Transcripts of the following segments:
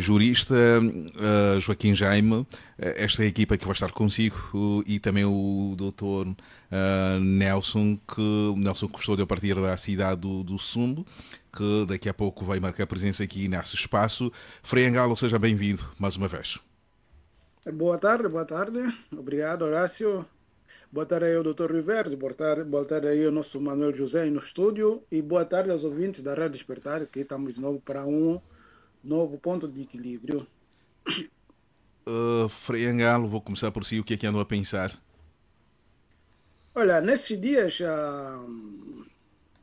jurista uh, Joaquim Jaime, esta é a equipa que vai estar consigo e também o doutor Nelson, que Nelson Custódio a partir da cidade do, do Sumbo, que daqui a pouco vai marcar presença aqui nesse espaço. Frei Angalo, seja bem-vindo mais uma vez. Boa tarde, boa tarde. Obrigado, Horácio. Boa tarde aí ao Dr. Rivers, boa tarde, boa tarde aí ao nosso Manuel José no estúdio e boa tarde aos ouvintes da Rádio Despertar, que estamos de novo para um novo ponto de equilíbrio. Uh, Frei Angalo, vou começar por si. O que é que andou a pensar? Olha, nesses dias a, ah,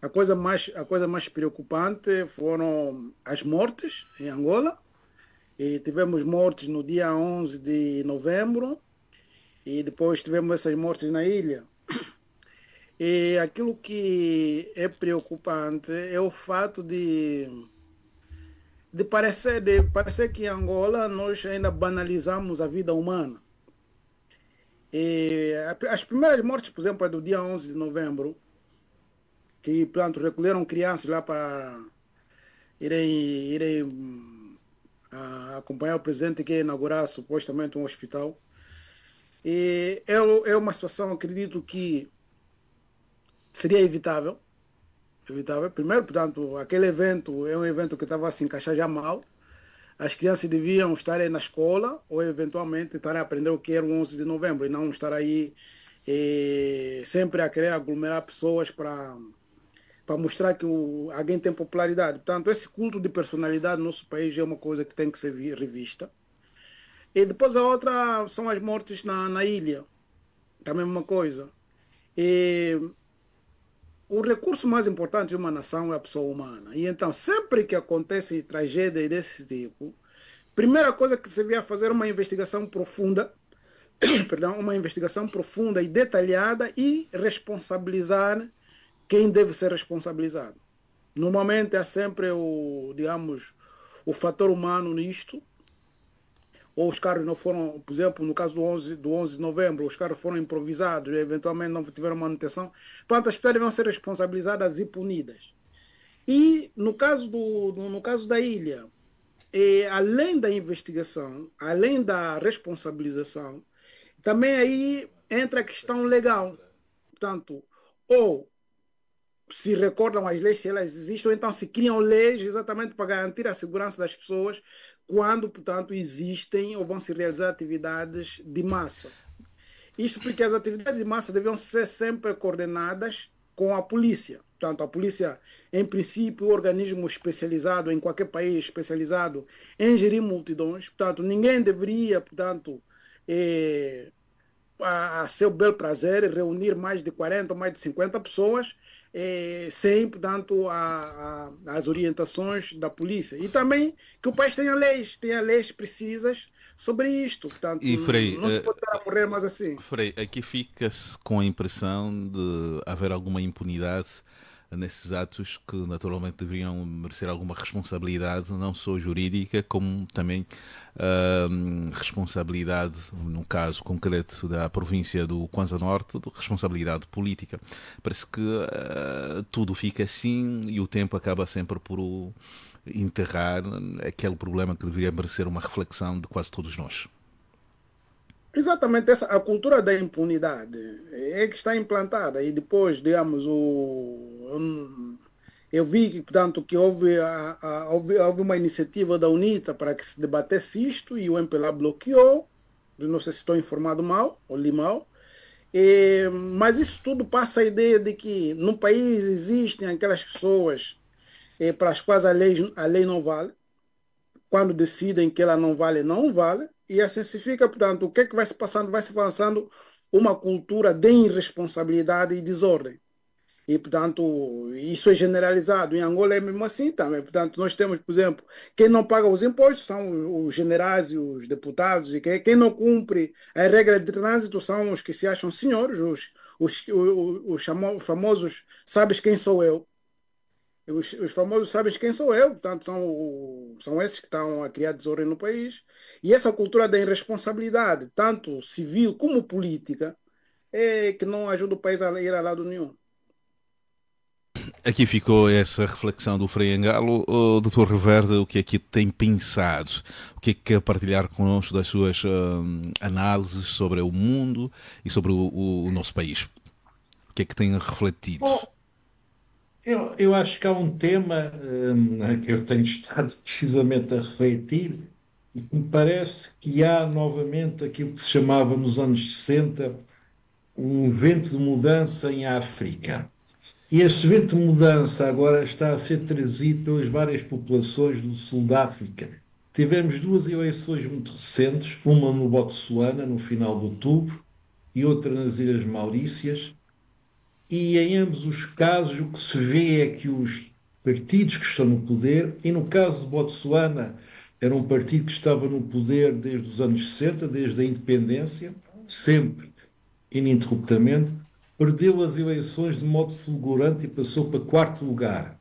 a, coisa mais, a coisa mais preocupante foram as mortes em Angola. E tivemos mortes no dia 11 de novembro e depois tivemos essas mortes na ilha. E aquilo que é preocupante é o fato de de parecer, de parecer que em Angola nós ainda banalizamos a vida humana. E as primeiras mortes, por exemplo, é do dia 11 de novembro, que pronto, recolheram crianças lá para irem, irem a, ah, acompanhar o presidente que ia inaugurar supostamente um hospital. E é, é uma situação, acredito que seria evitável evitável. Primeiro, portanto, aquele evento é um evento que estava a se encaixar já mal. As crianças deviam estar aí na escola ou eventualmente estar a aprender o que era o 11 de novembro e não estar aí e, eh, sempre a querer aglomerar pessoas para para mostrar que o, alguém tem popularidade. Portanto, esse culto de personalidade no nosso país é uma coisa que tem que ser revista. E depois a outra são as mortes na, na ilha. Também uma coisa. E o recurso mais importante de uma nação é a pessoa humana. E então, sempre que acontecem tragédias desse tipo, primeira coisa que se vê fazer é uma investigação profunda, perdão, uma investigação profunda e detalhada e responsabilizar quem deve ser responsabilizado. Normalmente há sempre o, digamos, o fator humano nisto, ou os carros não foram, por exemplo, no caso do 11, do 11 de novembro, os carros foram improvisados, eventualmente não tiveram manutenção. Portanto, as pessoas devem ser responsabilizadas e punidas. E no caso, do, no caso da ilha, além da investigação, além da responsabilização, também aí entra a questão legal. Portanto, ou se recordam as leis, se elas existem, ou então se criam leis exatamente para garantir a segurança das pessoas, quando, portanto, existem ou vão se realizar atividades de massa. Isto porque as atividades de massa deviam ser sempre coordenadas com a polícia. Portanto, a polícia, em princípio, é um organismo especializado em qualquer país especializado em gerir multidões. Portanto, ninguém deveria, portanto, eh, a, a, seu belo prazer, reunir mais de 40 ou mais de 50 pessoas eh, sem, portanto, a, a, as orientações da polícia. E também que o país tenha leis, tenha leis precisas sobre isto. Portanto, e, Frei, não se eh, pode estar a morrer mais assim. Frei, aqui fica-se com a impressão de haver alguma impunidade nesses atos que naturalmente deveriam merecer alguma responsabilidade, não só jurídica, como também uh, responsabilidade, no caso concreto da província do Kwanza Norte, responsabilidade política. Parece que uh, tudo fica assim e o tempo acaba sempre por enterrar aquele problema que deveria merecer uma reflexão de quase todos nós. Exatamente essa a cultura da impunidade é que está implantada e depois, digamos, o eu, eu vi que portanto que houve, a, a, houve, houve uma iniciativa da UNITA para que se debatesse isto e o MPLA bloqueou, não sei se estou informado mal ou li mal. E, mas isso tudo passa a ideia de que no país existem aquelas pessoas eh, para as quais a lei, a lei não vale, quando decidem que ela não vale, não vale, e fica. portanto, o que é que vai se passando? Vai se avançando uma cultura de irresponsabilidade e desordem. E, portanto, isso é generalizado. Em Angola é mesmo assim também. Portanto, nós temos, por exemplo, quem não paga os impostos são os generais e os deputados. E quem não cumpre a regra de trânsito são os que se acham senhores, os, os, os, os famosos sabes quem sou eu. Os, os, famosos sabem quem sou eu, portanto, são, são esses que estão a criar desordem no país. E essa cultura da irresponsabilidade, tanto civil como política, é que não ajuda o país a ir a lado nenhum. Aqui ficou essa reflexão do Frei Angalo. Oh, Doutor Reverde, o que é que tem pensado? O que é que quer partilhar connosco das suas hum, análises sobre o mundo e sobre o, o, o, nosso país? O que é que tem refletido? Bom, eu, eu acho que há um tema hum, que eu tenho estado precisamente a refletir e que me parece que há novamente aquilo que se chamava nos anos 60 um vento de mudança em África. E esse vento de mudança agora está a ser trazido pelas várias populações do sul da África. Tivemos duas eleições muito recentes, uma no Botsuana, no final de outubro, e outra nas Ilhas Maurícias, e em ambos os casos o que se vê é que os partidos que estão no poder, e no caso de Botsuana, era um partido que estava no poder desde os anos 60, desde a independência, sempre, ininterruptamente, perdeu as eleições de modo fulgurante e passou para quarto lugar.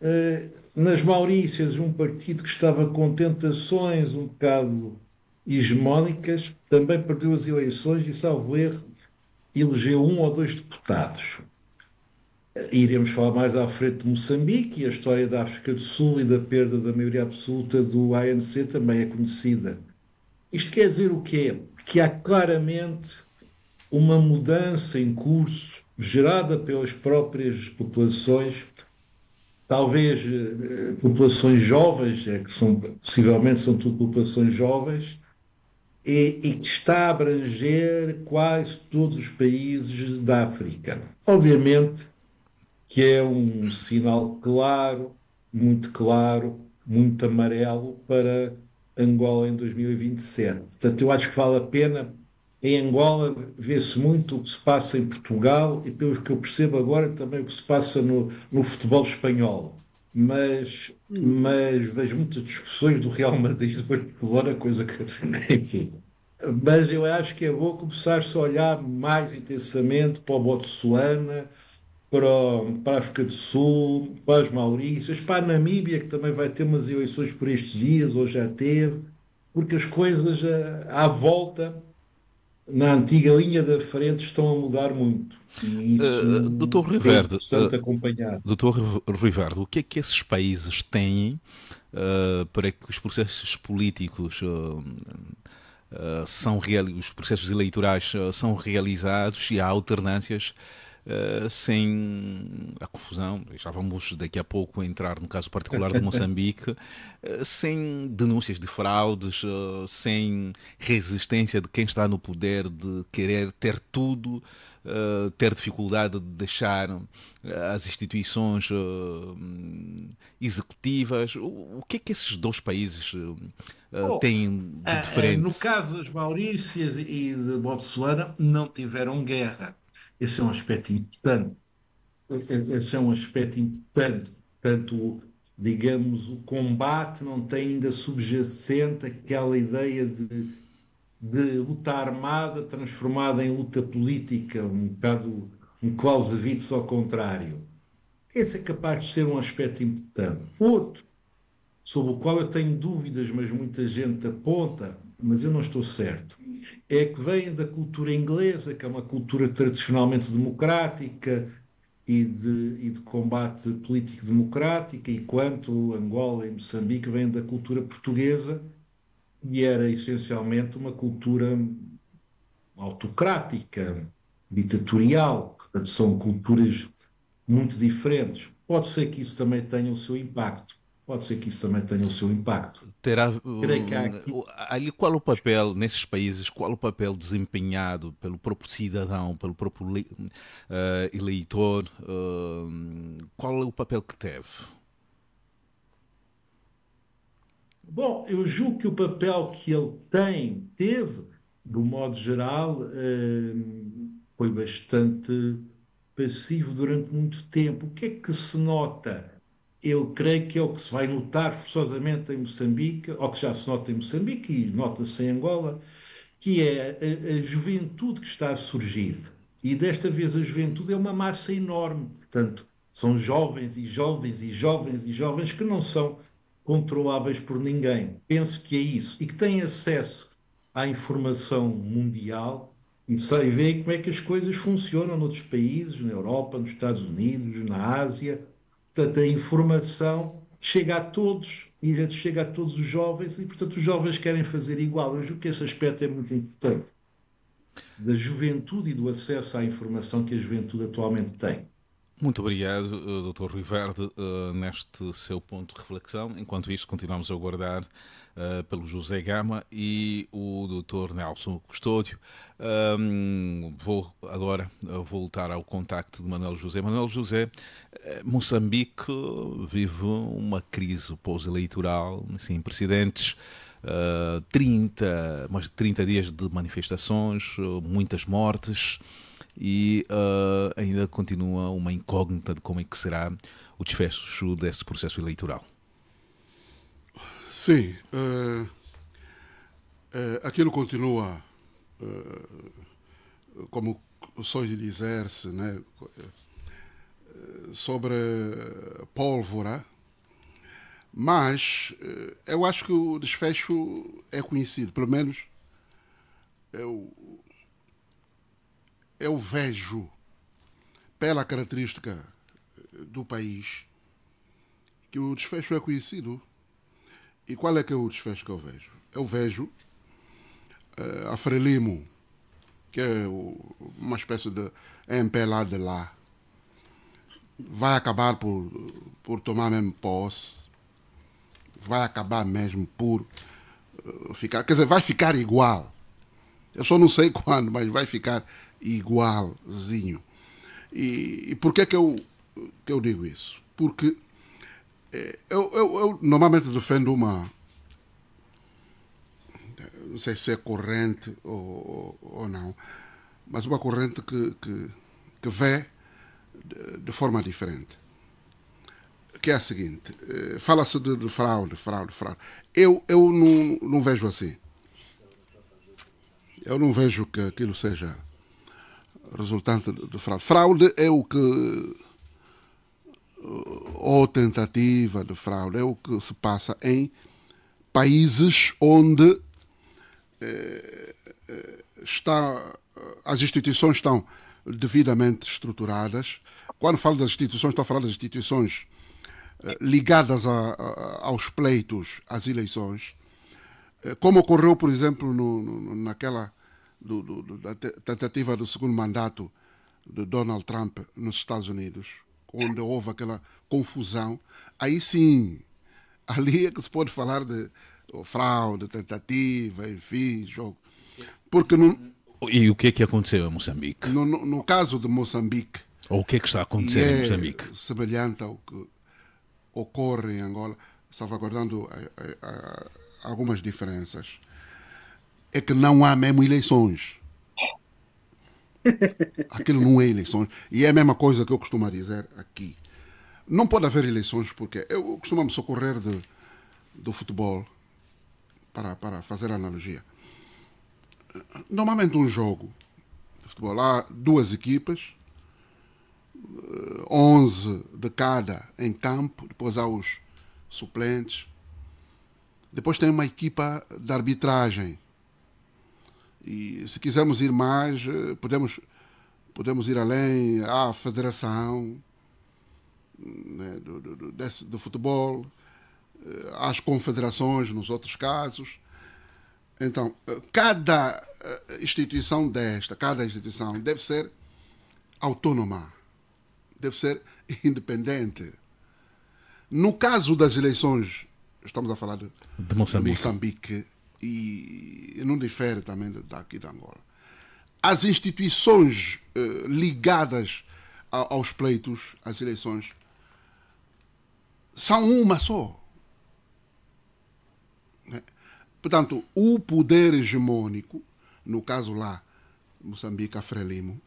Eh, nas Maurícias, um partido que estava com tentações um bocado hegemónicas, também perdeu as eleições e, salvo erro, elegeu um ou dois deputados. Iremos falar mais à frente de Moçambique e a história da África do Sul e da perda da maioria absoluta do ANC também é conhecida. Isto quer dizer o quê? Que há claramente uma mudança em curso gerada pelas próprias populações, talvez eh, populações jovens, é que são, possivelmente são tudo populações jovens, e, e que está a abranger quase todos os países da África. Obviamente que é um sinal claro, muito claro, muito amarelo para Angola em 2027. Portanto, eu acho que vale a pena. Em Angola vê-se muito o que se passa em Portugal e, pelo que eu percebo agora, também o que se passa no, no futebol espanhol mas, mas vejo muitas discussões do Real Madrid do Barcelona, coisa que. Enfim. Mas eu acho que é bom começar-se a olhar mais intensamente para o Botsuana, para, para a África do Sul, para as Maurícias, para a Namíbia, que também vai ter umas eleições por estes dias, ou já teve, porque as coisas eh, à volta, na antiga linha da frente, estão a mudar muito isso uh, eh, Doutor Rui Verde, acompanhar. Eh, o que é que esses países têm uh, para que os processos políticos uh, são real, os processos eleitorais são realizados e há alternâncias sem a confusão, já vamos daqui a pouco entrar no caso particular de Moçambique, sem denúncias de fraudes, sem resistência de quem está no poder de querer ter tudo eh, ter dificuldade de deixar eh, as instituições uh, executivas? O, o, que é que esses dois países uh, oh, têm de diferente? no caso das Maurícias e de Botsuana, não tiveram guerra. Esse é um aspecto importante. Esse é um aspecto importante. Portanto, digamos, o combate não tem ainda subjacente aquela ideia de de luta armada transformada em luta política, um bocado um Clausewitz ao contrário. Esse é capaz de ser um aspecto importante. Outro, sobre o qual eu tenho dúvidas, mas muita gente aponta, mas eu não estou certo, é que vem da cultura inglesa, que é uma cultura tradicionalmente democrática e de, e de combate político democrático, e quanto Angola e Moçambique vêm da cultura portuguesa, e era essencialmente uma cultura autocrática, ditatorial, portanto são culturas muito diferentes. Pode ser que isso também tenha o seu impacto. Pode ser que isso também tenha o seu impacto. Terá um, ali qual o papel nesses países? Qual o papel desempenhado pelo próprio cidadão, pelo próprio uh, eleitor? Uh, qual é o papel que teve? Bom, eu julgo que o papel que ele tem, teve, do modo geral, ehm, foi bastante passivo durante muito tempo. O que é que se nota? Eu creio que é o que se vai notar forçosamente em Moçambique, ou que já se nota em Moçambique e nota-se em Angola, que é a, a, juventude que está a surgir. E desta vez a juventude é uma massa enorme. Portanto, são jovens e jovens e jovens e jovens que não são controláveis por ninguém. Penso que é isso. E que têm acesso à informação mundial e sei ver como é que as coisas funcionam noutros países, na Europa, nos Estados Unidos, na Ásia. Portanto, a informação chega a todos e chega a todos os jovens e, portanto, os jovens querem fazer igual. Eu que esse aspecto é muito importante da juventude e do acesso à informação que a juventude atualmente tem. Muito obrigado, eh, Dr. Rui Verde, eh, neste seu ponto de reflexão. Enquanto isso, continuamos a aguardar eh, pelo José Gama e o Dr. Nelson Custódio. vou agora voltar ao contacto de Manuel José. Manuel José, Moçambique vive uma crise pós-eleitoral, sem precedentes. Uh, 30, mais de 30 dias de manifestações, muitas mortes e uh, ainda continua uma incógnita de como é que será o desfecho desse processo eleitoral. Sim, uh, uh, aquilo continua como só de dizer-se, né, sobre pólvora, mas eu acho que o desfecho é conhecido, pelo menos eu, é é o vejo, pela característica eh, do país, que o desfecho é conhecido. E qual é que é o desfecho que eu vejo? Eu vejo uh, a Frelimo, que é uma espécie de lá de lá, vai acabar por, por tomar mesmo posse, vai acabar mesmo por uh, ficar, quer dizer, vai ficar igual. Eu só não sei quando, mas vai ficar igualzinho. E, e que é que eu, que eu digo isso? Porque eh, eu, eu, eu normalmente defendo uma. Não sei se é corrente ou, ou não, mas uma corrente que, que, que vê de, de forma diferente que é a seguinte: eh, fala-se de, de, fraude, fraude, fraude. Eu, eu não, não vejo assim. Eu não vejo que aquilo seja resultante de fraude. Fraude é o que. Eh, ou tentativa de fraude, é o que se passa em países onde eh, eh está, eh, as instituições estão devidamente estruturadas. Quando falo das instituições, estou a falar das instituições ligadas a, a, aos pleitos, às eleições, como ocorreu, por exemplo, no, no, naquela do, do, da tentativa do segundo mandato de Donald Trump nos Estados Unidos, onde houve aquela confusão, aí sim, ali é que se pode falar de fraude, tentativa, enfim, jogo. Porque não, e o que é que aconteceu em Moçambique? No, no, no caso de Moçambique. Ou o que é que está a acontecer é em Moçambique? Semelhante ao que ocorre em Angola, salvaguardando a, a, a algumas diferenças é que não há mesmo eleições. Aquilo não é eleições. E é a mesma coisa que eu costumo dizer aqui. Não pode haver eleições porque eu costumo me socorrer de, do futebol para, para fazer analogia. Normalmente um jogo de futebol há duas equipas, 11 eh, de cada em campo, depois há os suplentes, depois tem uma equipa de arbitragem e se quisermos ir mais, eh, podemos, podemos ir além à federação né, do, do, desse, do futebol, eh, às confederações, nos outros casos. Então, eh, cada instituição desta, cada instituição deve ser autônoma, deve ser independente. No caso das eleições, estamos a falar de, de Moçambique, de Moçambique e não difere também daqui de Angola. As instituições eh, ligadas a, aos pleitos, às eleições, são uma só. Né? Portanto, o poder hegemônico, no caso lá, Moçambique, a Frelimo,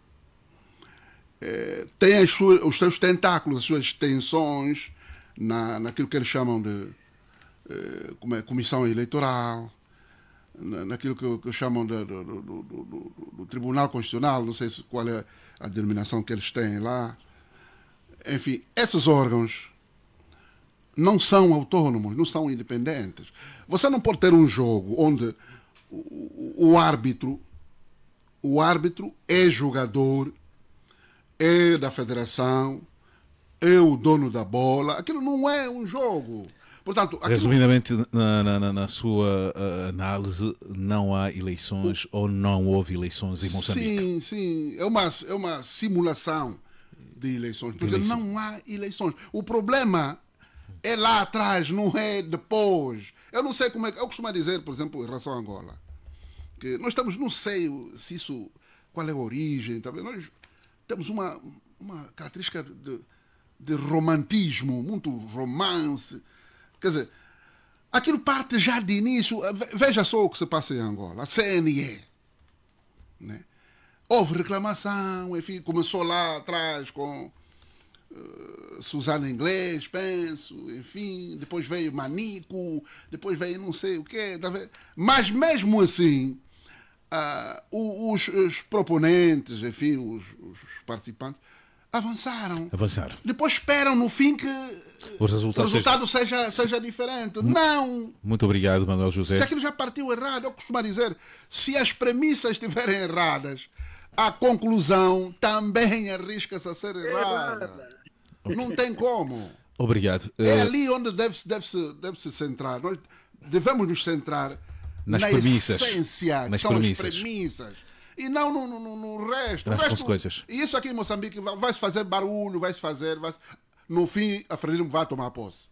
eh, tem suas, os seus tentáculos, as suas tensões na, naquilo que eles chamam de eh, é, Comissão Eleitoral, naquilo que, que chamam de, do, do, do, do, Tribunal Constitucional, não sei se, qual é a denominação que eles têm lá. Enfim, esses órgãos não são autônomos, não são independentes. Você não pode ter um jogo onde o, o árbitro o árbitro é jogador, é da federação, é o dono da bola. Aquilo não é um jogo. Portanto, aquilo... Resumidamente, na, na, na sua uh, análise, não há eleições o... ou não houve eleições em Moçambique. Sim, sim. É uma, é uma simulação de eleições. Porque não há eleições. O problema é lá atrás, não é depois. Eu não sei como é que. Eu costumo dizer, por exemplo, em relação a Angola, que nós estamos, não sei se isso. qual é a origem, talvez. Nós temos uma, uma característica de, de romantismo, muito romance Quer dizer, aquilo parte já de início. Eh, veja só o que se passa em Angola, a CNE. Né? Houve reclamação, enfim, começou lá atrás com uh, Suzana Inglês, penso, enfim, depois veio Manico, depois veio não sei o quê. Tá Mas mesmo assim, uh, os, os, proponentes, enfim, os, os participantes, Avançaram. Avançaram. Depois esperam no fim que o resultado, o resultado seja... seja, seja diferente. M não. Muito obrigado, Manuel José. Se aquilo já partiu errado, eu costumo dizer, se as premissas estiverem erradas, a conclusão também arrisca-se a ser errada. Não tem como. Obrigado. É eh, ali onde deve-se deve -se, deve -se centrar. Nós devemos nos centrar nas na premissas, essência, nas premissas. premissas e não no, no, no resto. Nas resto coisas. E isso aqui em Moçambique vai se fazer barulho, vai se fazer. Vai -se... No fim, a Frelimo vai tomar posse.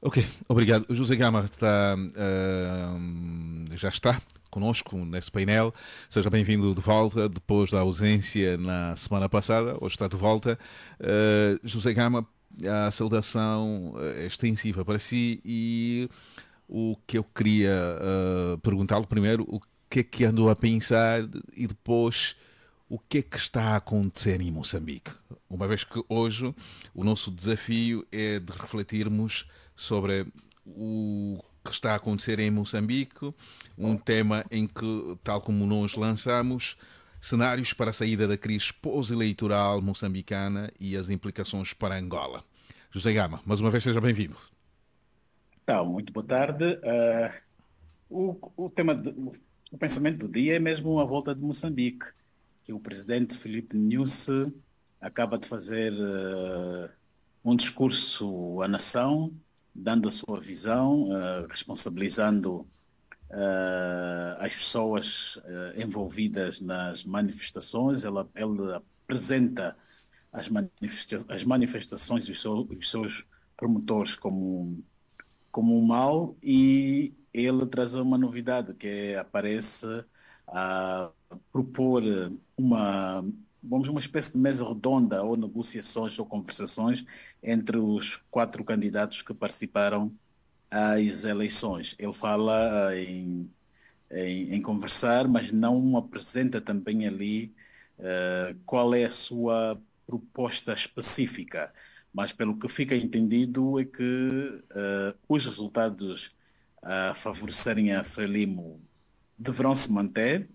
Ok, obrigado. O José Gama está, uh, já está conosco nesse painel. Seja bem-vindo de volta, depois da ausência na semana passada, hoje está de volta. Uh, José Gama, a saudação eh, é extensiva para si e o que eu queria uh, perguntá-lo primeiro, o que é que andou a pensar e depois o que é que está a acontecer em Moçambique. Uma vez que hoje o nosso desafio é de refletirmos sobre o que está a acontecer em Moçambique, um tema em que, tal como nós lançamos, cenários para a saída da crise pós-eleitoral moçambicana e as implicações para Angola. José Gama, mais uma vez seja bem-vindo. Então, muito boa tarde. Uh, o, o tema de, o pensamento do dia é mesmo a volta de Moçambique, que o presidente Filipe Nusse acaba de fazer uh, um discurso à nação, dando a sua visão, uh, responsabilizando uh, as pessoas envolvidas nas manifestações. Ela, ele apresenta as, manifesta as manifestações e os, seus promotores como, como um mal e ele traz uma novidade que é aparece a propor eh, uma vamos uma espécie de mesa redonda ou negociações ou conversações entre os quatro candidatos que participaram às eleições. Ele fala eh, em, em, em conversar, mas não apresenta também ali uh, qual é a sua proposta específica. Mas pelo que fica entendido é que uh, os resultados a favorecerem a Frelimo deverão se manter.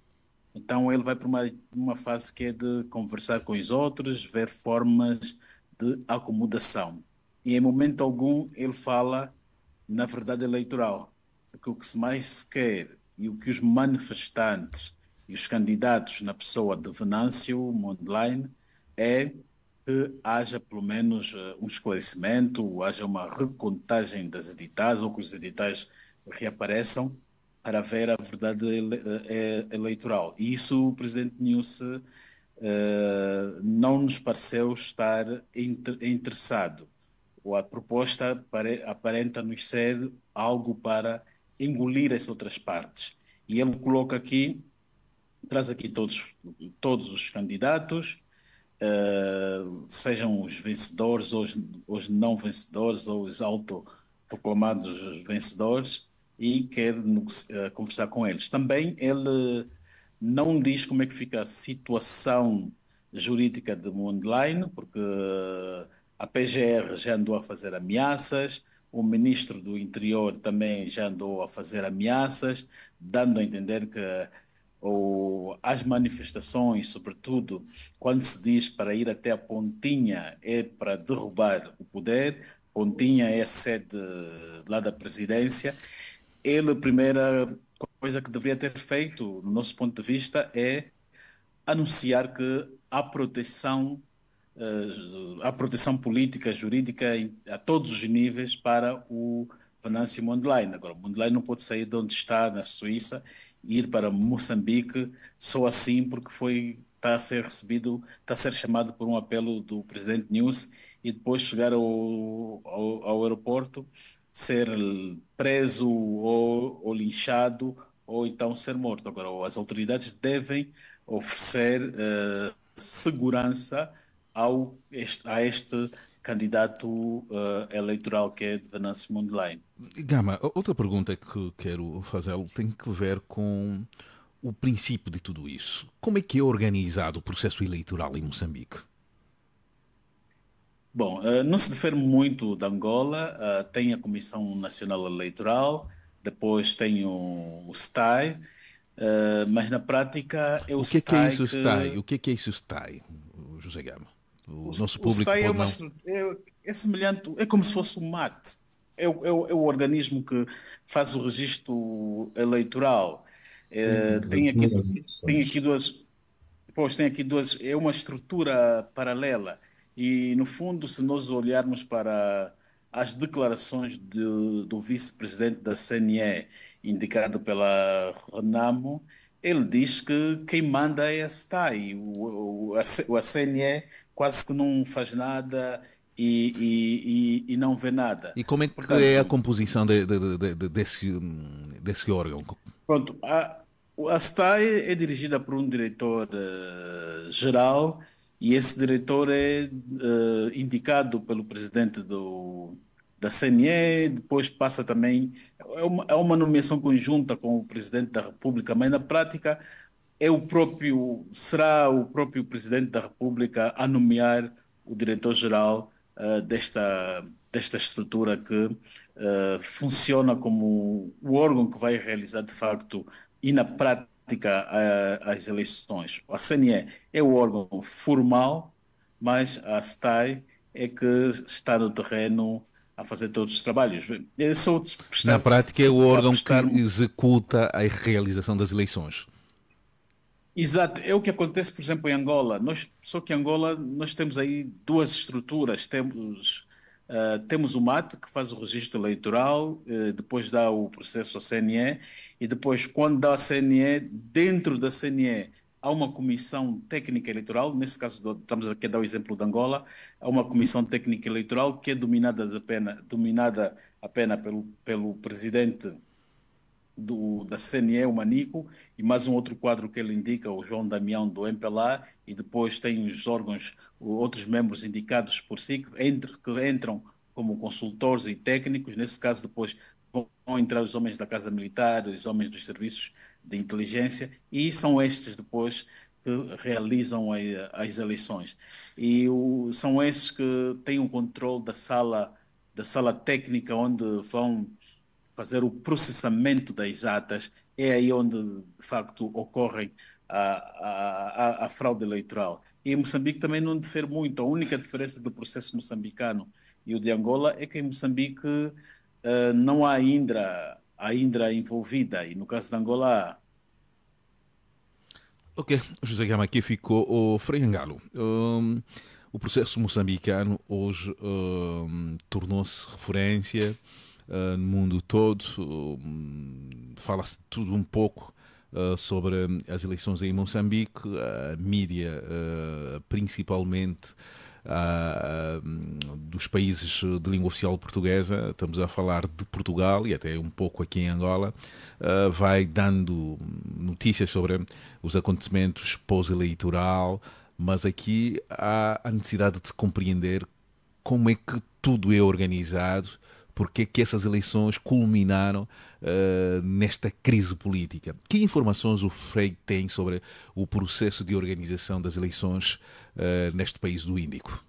Então ele vai para uma, uma fase que é de conversar com os outros, ver formas de acomodação. E em momento algum ele fala na verdade eleitoral, porque o que se mais se quer e o que os manifestantes e os candidatos na pessoa de Venâncio Mondlane é que haja pelo menos eh, um esclarecimento, haja uma recontagem das editais ou que os editais reapareçam para ver a verdade eh, eh, eleitoral. E isso o presidente Nilce uh, não nos pareceu estar inter, interessado. Ou a proposta aparenta-nos ser algo para engolir as outras partes. E ele coloca aqui, traz aqui todos, todos os candidatos, Uh, sejam os vencedores ou os, os, não vencedores ou os autoproclamados vencedores, e quer eh, conversar com eles. Também ele não diz como é que fica a situação jurídica de Mondlane, porque a PGR já andou a fazer ameaças, o ministro do interior também já andou a fazer ameaças, dando a entender que ou, as manifestações, sobretudo quando se diz para ir até a Pontinha, é para derrubar o poder, Pontinha é a sede lá da presidência, ele, a primeira coisa que deveria ter feito, no nosso ponto de vista, é anunciar que há proteção, uh, há proteção política, jurídica em, a todos os níveis para o Venâncio Mondlane. Agora, o Mondlane não pode sair de onde está, na Suíça, e ir para Moçambique só assim porque foi está a ser recebido, está a ser chamado por um apelo do presidente News e depois chegar ao, ao, ao aeroporto ser preso ou, ou linchado ou então ser morto. Agora, as autoridades devem oferecer uh, segurança ao, este, a este candidato uh, eleitoral que é Venâncio Mundelein. Gama, outra pergunta que quero fazer tem que ver com o princípio de tudo isso. Como é que é organizado o processo eleitoral em Moçambique? Bom, eh, não se difere muito da Angola, eh, tem a Comissão Nacional Eleitoral, depois tem o, STAI, eh, mas na prática é o, o que é é STAI. É que é isso, que... STAI? O que é isso, STAI, José Gama? O, o nosso público. O STAI é, uma, é, é, semelhante, é como se fosse o um MAT, é, é, é o organismo que faz o registro eleitoral. É, tem, aqui, tem aqui duas. Pois, tem aqui duas. É uma estrutura paralela e, no fundo, se nós olharmos para as declarações do, do vice-presidente da CNE, indicado pela Renamo, ele diz que quem manda é a STAI. O, o, a, CNE quase que não faz nada e, e, e, não vê nada. E como é que Portanto, é a composição de, de, de, desse, desse órgão? Pronto, a, a STAI é dirigida por um diretor uh, geral e esse diretor é uh, indicado pelo presidente do, da CNE, depois passa também. É uma, é uma nomeação conjunta com o presidente da República, mas na prática é o próprio, será o próprio presidente da República a nomear o diretor-geral uh, desta, desta estrutura que uh, funciona como o órgão que vai realizar de facto e na prática prática a, eh, as eleições. A CNE é o órgão formal, mas a STAI é que está no terreno a fazer todos os trabalhos. É prestar, Na prática, é o órgão prestar... que executa a realização das eleições. Exato, é o que acontece, por exemplo, em Angola. Nós, só que em Angola nós temos aí duas estruturas. Temos Uh, temos o MAT, que faz o registro eleitoral, uh, depois dá o processo à CNE, e depois, quando dá a CNE, dentro da CNE há uma comissão técnica eleitoral, nesse caso estamos aqui a dar o exemplo de Angola, há uma comissão técnica eleitoral que é dominada, apenas dominada apenas pelo, pelo presidente do, da CNE, o Manico, e mais um outro quadro que ele indica, o João Damião do MPLA, e depois tem os órgãos, outros membros indicados por si, que, entre, que entram como consultores e técnicos, nesse caso depois vão entrar os homens da Casa Militar, os homens dos serviços de inteligência, e são estes depois que realizam a, as eleições. E o, são esses que têm o controle da sala, da sala técnica onde vão fazer o processamento das atas, é aí onde, de facto, ocorre a, a, a fraude eleitoral. E Moçambique também não difere muito. A única diferença do processo moçambicano e o de Angola é que em Moçambique uh, não há Indra, a Indra envolvida, e no caso de Angola Ok, José Gama, aqui ficou o Freangalo. Um, o processo moçambicano hoje um, tornou-se referência eh, no mundo todo. Hum, fala-se tudo um pouco uh, sobre as eleições em Moçambique, a mídia, eh, principalmente. Hum, dos países de língua oficial portuguesa, estamos a falar de Portugal e até um pouco aqui em Angola, uh, vai dando hum, notícias sobre os acontecimentos pós-eleitoral, mas aqui há a necessidade de se compreender como é que tudo é organizado porque que essas eleições culminaram uh, nesta crise política. Que informações o Frei tem sobre o processo de organização das eleições uh, neste país do Índico?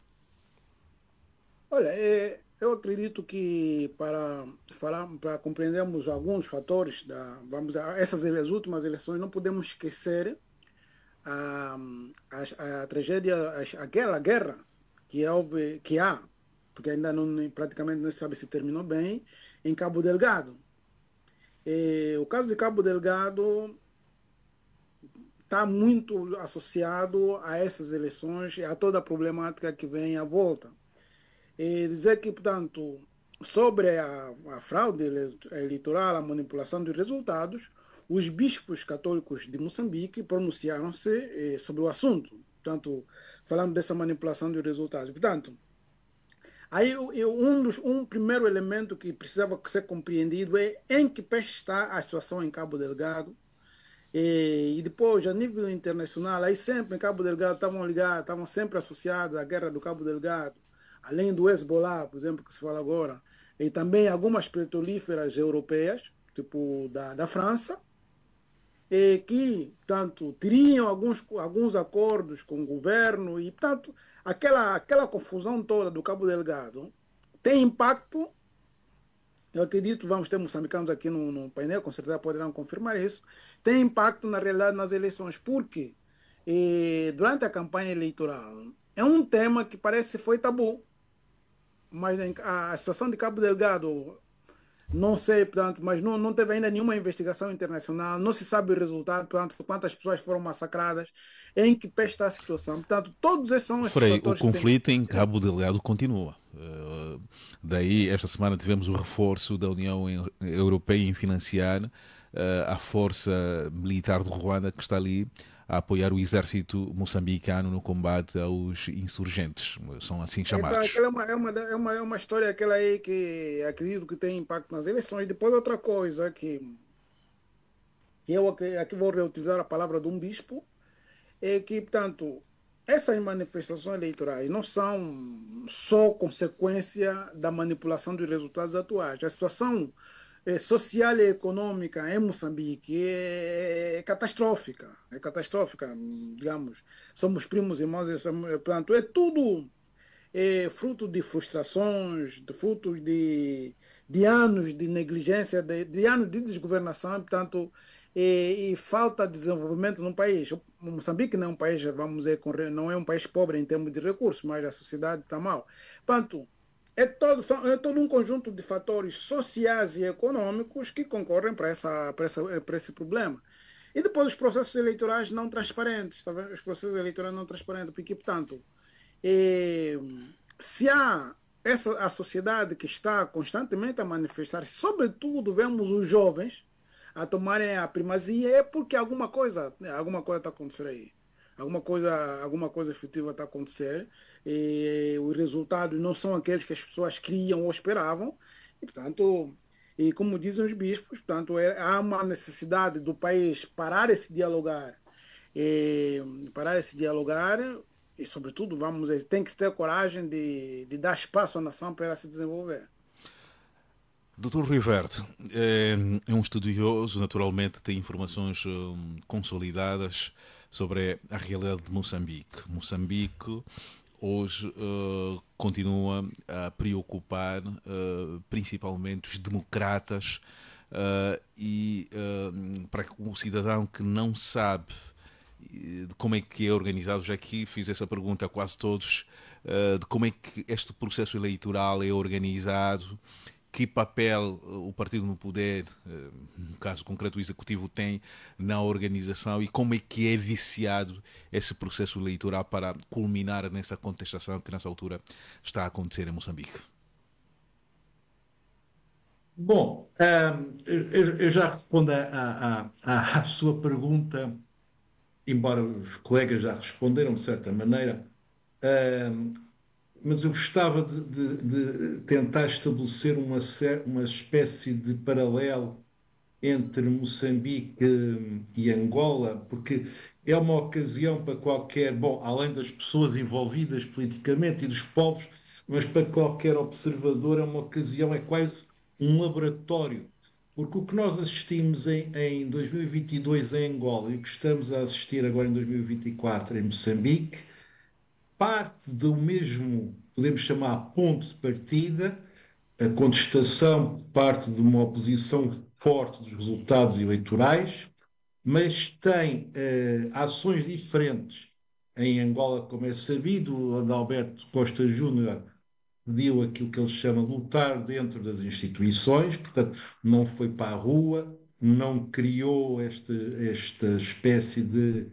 Olha, eh, eu acredito que para, falar, para compreendermos alguns fatores, da, vamos a essas últimas eleições, não podemos esquecer a, ah, a, a tragédia, a, aquela guerra que houve, que há porque ainda não, praticamente não sabe se terminou bem, em Cabo Delgado. E, o caso de Cabo Delgado está muito associado a essas eleições e a toda a problemática que vem à volta. E dizer que, portanto, sobre a, a fraude eleitoral, a manipulação dos resultados, os bispos católicos de Moçambique pronunciaram-se eh, sobre o assunto, portanto, falando dessa manipulação dos resultados. Portanto, Aí eu, um, dos, um primeiro elemento que precisava ser compreendido é em que pé está a situação em Cabo Delgado. E, e depois, a nível internacional, aí sempre em Cabo Delgado estavam ligados, estavam sempre associados à guerra do Cabo Delgado, além do Hezbollah, por exemplo, que se fala agora, e também algumas petrolíferas europeias, tipo da, da França, que, portanto, teriam alguns, alguns acordos com o governo e, portanto, aquela, aquela confusão toda do Cabo Delgado tem impacto. Eu acredito, vamos ter moçambicanos aqui no, no painel, com certeza poderão confirmar isso. Tem impacto, na realidade, nas eleições, porque durante a campanha eleitoral é um tema que parece foi tabu, mas a situação de Cabo Delgado não sei, portanto, mas não, não teve ainda nenhuma investigação internacional, não se sabe o resultado, portanto, quantas pessoas foram massacradas, em que pé está a situação. Portanto, todos esses são os Frei, o conflito em Cabo Delgado continua. Uh, daí, esta semana tivemos o reforço da União Europeia em financiar uh, a força militar de Ruanda que está ali a apoiar o exército moçambicano no combate aos insurgentes, são assim então, chamados. Então, é, uma, é, uma, é, uma, é uma história aquela aí que acredito que tem impacto nas eleições. Depois outra coisa que, que eu aqui vou reutilizar a palavra de um bispo, é que, portanto, essas manifestações eleitorais não são só consequência da manipulação dos resultados atuais. A situação é social e é econômica em Moçambique é catastrófica, é catastrófica, digamos. Somos primos irmãos, somos, é, portanto, é tudo é fruto de frustrações, de fruto de, de anos de negligência, de, de anos de desgovernação, portanto, e, e, falta de desenvolvimento num país. Moçambique não é um país, vamos dizer, não é um país pobre em termos de recursos, mas a sociedade está mal. Portanto, é todo, é todo um conjunto de fatores sociais e econômicos que concorrem para, essa, essa, eh, esse problema. E depois os processos eleitorais não transparentes, tá os processos eleitorais não transparentes, porque, portanto, eh, se há essa a sociedade que está constantemente a manifestar, sobretudo vemos os jovens a tomarem a primazia, é porque alguma coisa, né, alguma coisa está acontecendo aí. Alguma coisa, alguma coisa efetiva está acontecendo eh, os resultados não são aqueles que as pessoas criam ou esperavam. E, portanto, e como dizem os bispos, portanto, é, há uma necessidade do país parar esse dialogar, eh, parar esse dialogar e, sobretudo, vamos tem que ter coragem de, de dar espaço à nação para se desenvolver. Doutor Riverte é, é um estudioso, naturalmente tem informações hum, consolidadas sobre a realidade de Moçambique. Moçambique hoje uh, continua a preocupar uh, principalmente os democratas uh, e para o cidadão que não sabe como é que é organizado, já que fiz essa pergunta a quase todos, de como é que este processo eleitoral é organizado, que papel eh, o partido no poder, eh, no caso concreto o executivo, tem na organização e como é que é viciado esse processo eleitoral para culminar nessa contestação que nessa altura está a acontecer em Moçambique? Bom, ehm, eu já respondo à, à, à sua pergunta, embora os colegas já responderam de certa maneira. Ehm, mas eu gostava de, de, de tentar estabelecer uma, uma espécie de paralelo entre Moçambique eh, e Angola, porque é uma ocasião para qualquer, bom, além das pessoas envolvidas politicamente e dos povos, mas para qualquer observador é uma ocasião, é quase um laboratório. Porque o que nós assistimos em, em 2022 em Angola e o que estamos a assistir agora em 2024 em Moçambique parte do mesmo, podemos chamar, ponto de partida, a contestação parte de uma oposição forte dos resultados eleitorais, mas tem uh, ações diferentes. Em Angola, como é sabido, Adalberto Costa Júnior pediu aquilo que ele chama lutar dentro das instituições, portanto, não foi para a rua, não criou esta, esta espécie de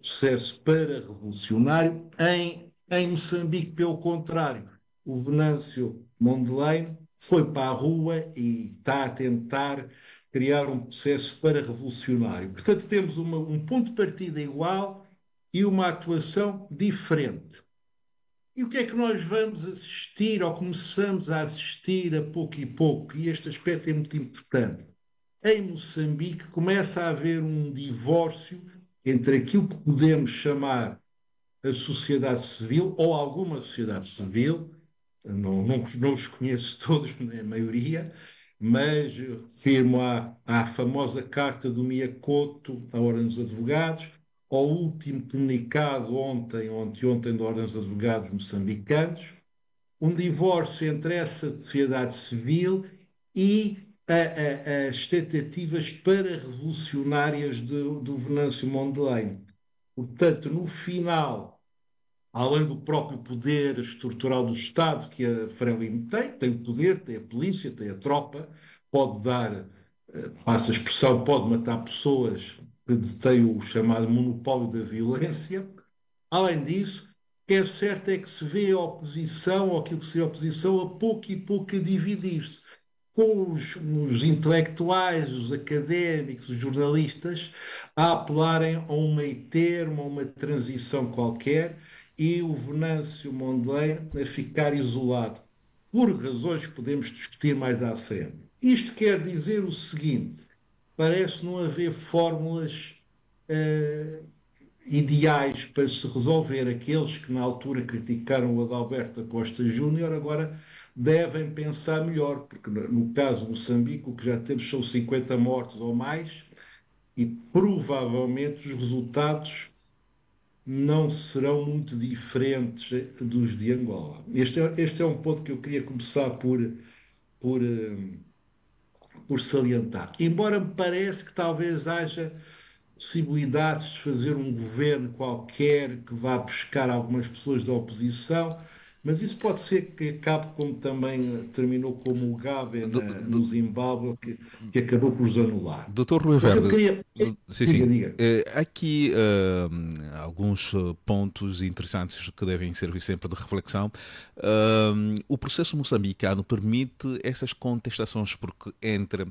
processo para-revolucionário. Em, em Moçambique, pelo contrário, o Venâncio Mondlane foi para a rua e está a tentar criar um processo para-revolucionário. Portanto, temos uma, um ponto de partida igual e uma atuação diferente. E o que é que nós vamos assistir ou começamos a assistir a pouco e pouco? E este aspecto é muito importante. Em Moçambique começa a haver um divórcio entre aquilo que podemos chamar a sociedade civil, ou alguma sociedade civil, não, não, não os conheço todos, nem né, a maioria, mas refirmo à, à famosa carta do Miacoto, à Ordem dos Advogados, ao último comunicado ontem, ontem, ontem da Ordem dos Advogados moçambicanos, um divórcio entre essa sociedade civil e as tentativas para-revolucionárias do Venâncio Mondlane. Portanto, no final, além do próprio poder estrutural do Estado que a Frelimo tem, tem o poder, tem a polícia, tem a tropa, pode dar, eh, passa a expressão, pode matar pessoas que o chamado monopólio da violência. Além disso, o que é certo é que se vê a oposição, ou aquilo que seria a oposição, a pouco e pouco a dividir-se com os, os, intelectuais, os académicos, os jornalistas, a apelarem a um meio termo, a uma transição qualquer, e o Venâncio Mondlane a ficar isolado, por razões que podemos discutir mais à frente. Isto quer dizer o seguinte: parece não haver fórmulas uh, ideais para se resolver. Aqueles que na altura criticaram o Adalberto da Costa Júnior agora devem pensar melhor, porque no caso de Moçambique, o que já temos são 50 mortos ou mais e provavelmente os resultados não serão muito diferentes dos de Angola. Este é, este é um ponto que eu queria começar por, por, eh, por salientar. Embora me pareça que talvez haja possibilidades de fazer um governo qualquer que vá buscar algumas pessoas da oposição, mas isso pode ser que acabe como também eh, terminou como o Gabe na, no Zimbábue, que, que, acabou por os anular. Doutor Rui Verde, queria... sim, sim. Diga, diga. Eh, aqui uh, alguns pontos interessantes que devem servir sempre de reflexão. Uh, o processo moçambicano permite essas contestações porque entre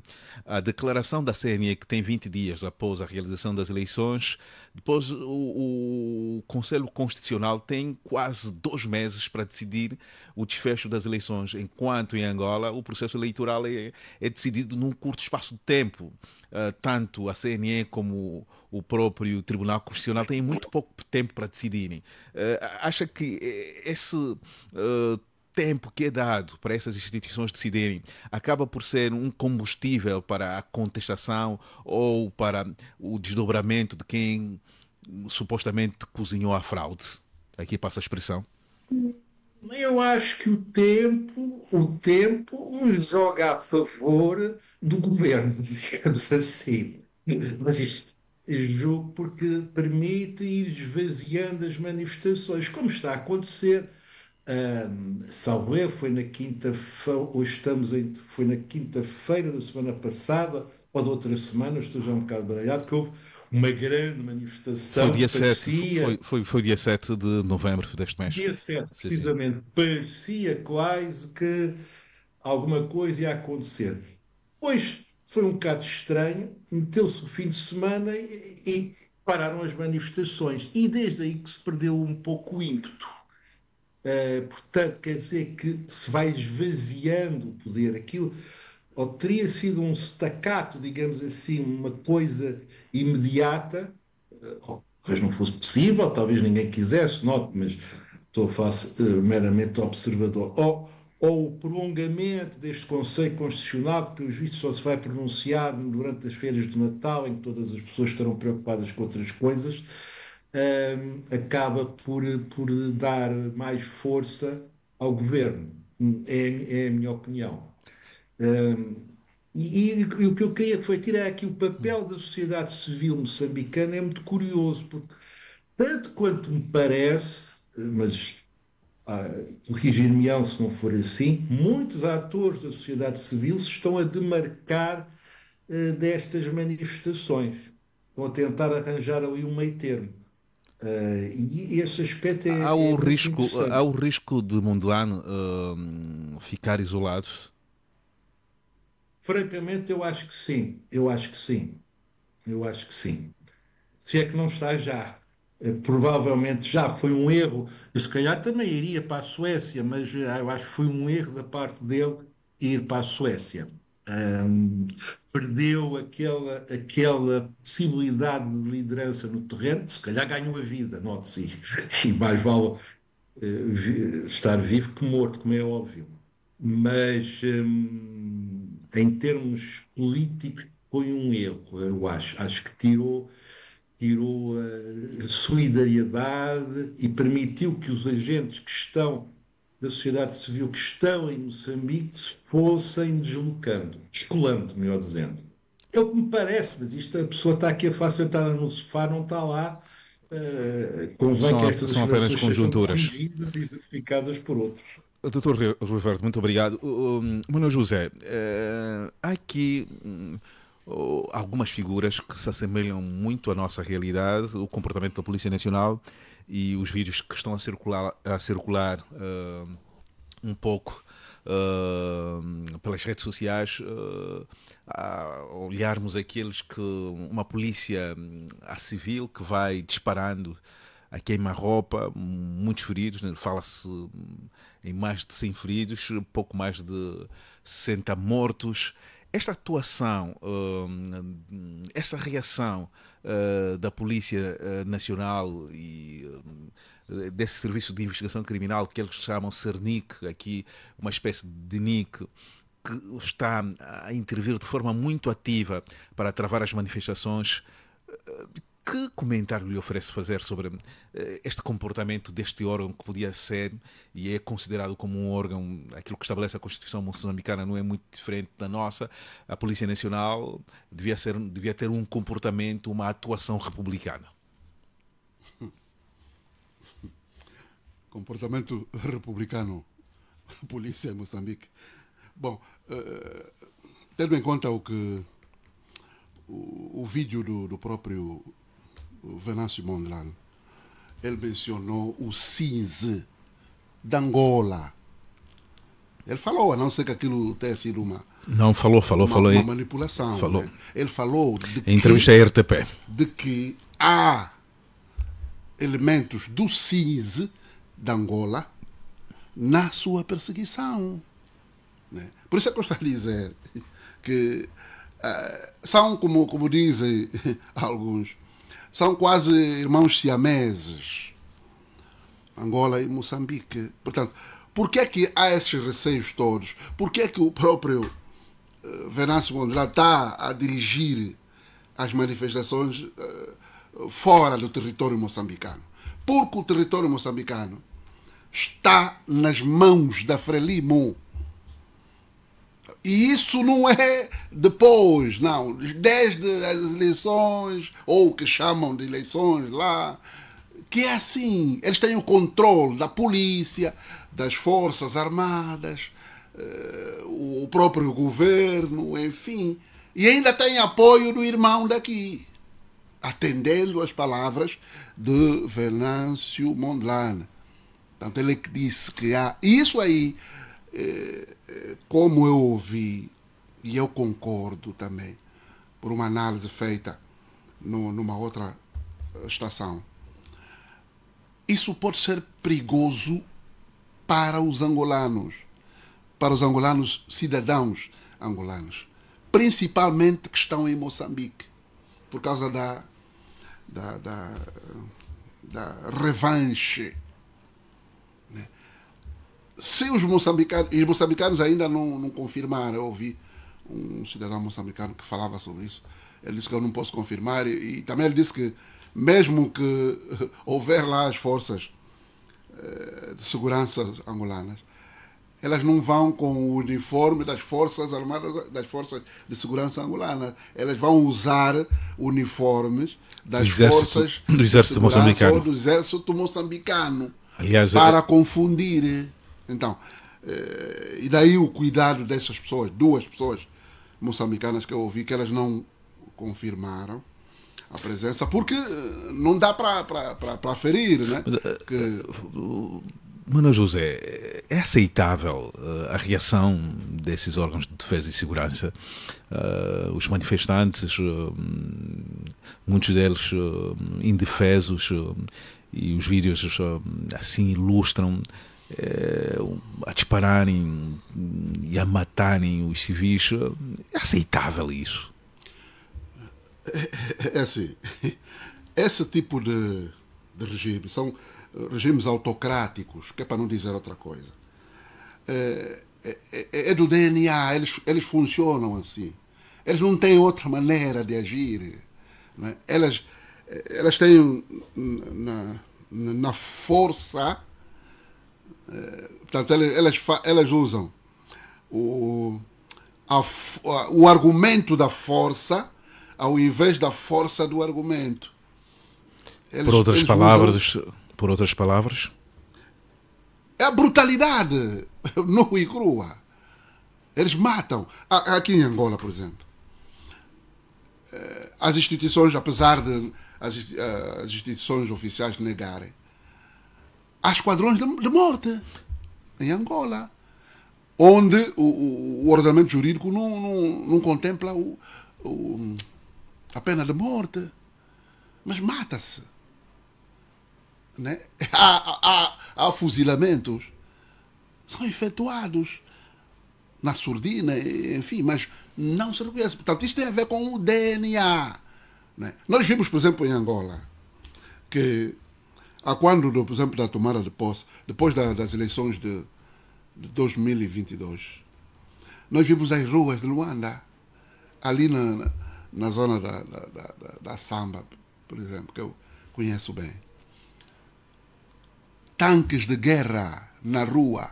a declaração da CNE, que tem 20 dias após a realização das eleições, depois, o, o, Conselho Constitucional tem quase dois meses para decidir o desfecho das eleições, enquanto em Angola o processo eleitoral é, é decidido num curto espaço de tempo. Uh, tanto a CNE como o próprio Tribunal Constitucional têm muito pouco tempo para decidirem. Uh, acha que eh, esse uh, tempo que é dado para essas instituições decidirem acaba por ser um combustível para a contestação ou para o desdobramento de quem supostamente cozinhou a fraude. Aqui passa a expressão. Eu acho que o tempo, o tempo joga a favor do governo, digamos assim. Mas isto julgo porque permite ir esvaziando as manifestações, como está a acontecer um, salvo foi na quinta-feira, hoje estamos em, foi na quinta-feira da semana passada, ou de outra semana, estou já um bocado baralhado, que houve uma grande manifestação. Foi dia, parecia, 7, foi, foi, foi, dia 7 de novembro deste mês. Dia 7, precisamente. Parecia quase que alguma coisa ia acontecer. Pois foi um bocado estranho, meteu-se o fim de semana e, e pararam as manifestações. E desde aí que se perdeu um pouco o ímpeto. Uh, portanto, quer dizer que se vai esvaziando o poder. Aquilo ou teria sido um estacato digamos assim, uma coisa imediata, uh, talvez não fosse possível, talvez ninguém quisesse, note, mas estou face, uh, meramente observador. Ou, ou o prolongamento deste Conselho Constitucional, que, pelos vistos, só se vai pronunciar durante as férias de Natal, em que todas as pessoas estarão preocupadas com outras coisas Ehm, acaba por, por dar mais força ao governo. É, é a minha opinião. Ehm, e, e, o que eu queria foi tirar aqui o papel da sociedade civil moçambicana é muito curioso, porque tanto quanto me parece, mas ah, corrigir-me-ão se não for assim, muitos atores da sociedade civil se estão a demarcar eh, destas manifestações, estão a tentar arranjar ali um meio termo. Uh, e esse aspecto é. Há o, é risco, há o risco de Mondlane ehm, uh, ficar isolado? Francamente, eu acho que sim. Eu acho que sim. Eu acho que sim. Se é que não está já. Eh, provavelmente já foi um erro. se calhar também iria para a Suécia, mas eh, eu acho que foi um erro da parte dele ir para a Suécia um, perdeu aquela, aquela possibilidade de liderança no terreno, se calhar ganhou a vida, note-se, e mais vale uh, vi, estar vivo que morto, como é óbvio. Mas um, em termos políticos foi um erro, eu acho. Acho que tirou, tirou a solidariedade e permitiu que os agentes que estão da sociedade civil que estão em Moçambique se fossem deslocando, descolando, melhor dizendo. É o que me parece, mas isto a pessoa está aqui sentada no sofá, não está lá. Uh, convém são, que estas são apenas conjunturas. Sejam e verificadas por outros. Doutor Roberto, muito obrigado. Uh, Manuel José, uh, há aqui hum, algumas figuras que se assemelham muito à nossa realidade, o comportamento da Polícia Nacional e os vídeos que estão a circular, a circular uh, um pouco uh, pelas redes sociais, uh, a olharmos aqueles que uma polícia a civil que vai disparando a queima-roupa, muitos feridos, né? fala-se hum, em mais de 100 feridos, pouco mais de 60 mortos esta atuação, um, essa reação uh, da Polícia eh, Nacional e hum, desse Serviço de Investigação Criminal que eles chamam CERNIC, aqui uma espécie de NIC, que está a intervir de forma muito ativa para travar as manifestações, uh, que comentário lhe oferece fazer sobre eh, este comportamento deste órgão que podia ser e é considerado como um órgão, aquilo que estabelece a Constituição moçambicana não é muito diferente da nossa, a Polícia Nacional devia, ser, devia ter um comportamento, uma atuação republicana? Comportamento republicano, a Polícia em Moçambique. Bom, eh, tendo em conta o que o, o vídeo do, do próprio Venâncio Mondlane, ele mencionou o cinze de Angola. Ele falou, a não ser que aquilo tenha sido uma. Não, falou, falou, uma, falou. Uma manipulação. Né? Falou. Né? Ele falou. De em entrevista à RTP. De que há elementos do cinze de Angola na sua perseguição. Né? Por isso é que eu estou a dizer que uh, são, como, como dizem alguns, são quase irmãos siameses. Angola e Moçambique. Portanto, por que é que há esses receios todos? Por que é que o próprio uh, Venâncio Mondlane está a dirigir as manifestações uh, fora do território moçambicano? Porque o território moçambicano está nas mãos da Frelimo e isso não é depois, não. Desde as eleições, ou que chamam de eleições lá, que é assim. Eles têm o controle da polícia, das forças armadas, eh, o próprio governo, enfim. E ainda têm apoio do irmão daqui, atendendo às palavras de Venâncio Mondlane. Portanto, ele disse que há isso aí como eu ouvi, e eu concordo também, por uma análise feita no, numa outra eh, estação, isso pode ser perigoso para os angolanos, para os angolanos, cidadãos angolanos, principalmente que estão em Moçambique, por causa da, da, da, da revanche se os moçambicanos, os moçambicanos ainda não, não confirmaram, eu ouvi um cidadão moçambicano que falava sobre isso, ele disse que eu não posso confirmar, e, e também ele disse que mesmo que houver lá as forças eh, de segurança angolanas, elas não vão com o uniforme das forças armadas, das forças de segurança angolanas. Elas vão usar uniformes das exército, forças do exército moçambicano. do exército moçambicano Aliás, para é... confundir eh, então, eh, e daí o cuidado dessas pessoas, duas pessoas moçambicanas que eu ouvi que elas não confirmaram a presença, porque eh, não dá para ferir, né? Eh, que... Mano José, é aceitável uh, a reação desses órgãos de defesa e segurança? Uh, os manifestantes, uh, muitos deles indefesos, e os vídeos assim ilustram é, a dispararem e a matarem os civis. É aceitável isso? É, é, é assim. Esse tipo de, de regime são regimes autocráticos, que é para não dizer outra coisa. É, é, é, é do DNA, eles, eles funcionam assim. Eles não têm outra maneira de agir. Né? Elas, elas têm na, na força é, portanto, elas, elas, usam o, a, o argumento da força ao invés da força do argumento. por outras palavras, usam... por outras palavras, é a brutalidade nua e crua. Eles matam. Aqui em Angola, por exemplo, é, as instituições, apesar de as eh, instituições oficiais negarem, há esquadrões de, de morte em Angola, onde o, o, o ordenamento jurídico não, não, não contempla o, o, a pena de morte. Mas mata-se. Né? Há, há, há fuzilamentos. São efetuados na surdina, enfim, mas não se reconhece. Portanto, isso tem a ver com o DNA. Né? Nós vimos, por exemplo, em Angola, que a quando, por exemplo, da tomada de posse, depois da, das eleições de, de 2022, nós vimos as ruas de Luanda, ali na, na zona da, da, da, da Samba, por exemplo, que eu conheço bem. Tanques de guerra na rua,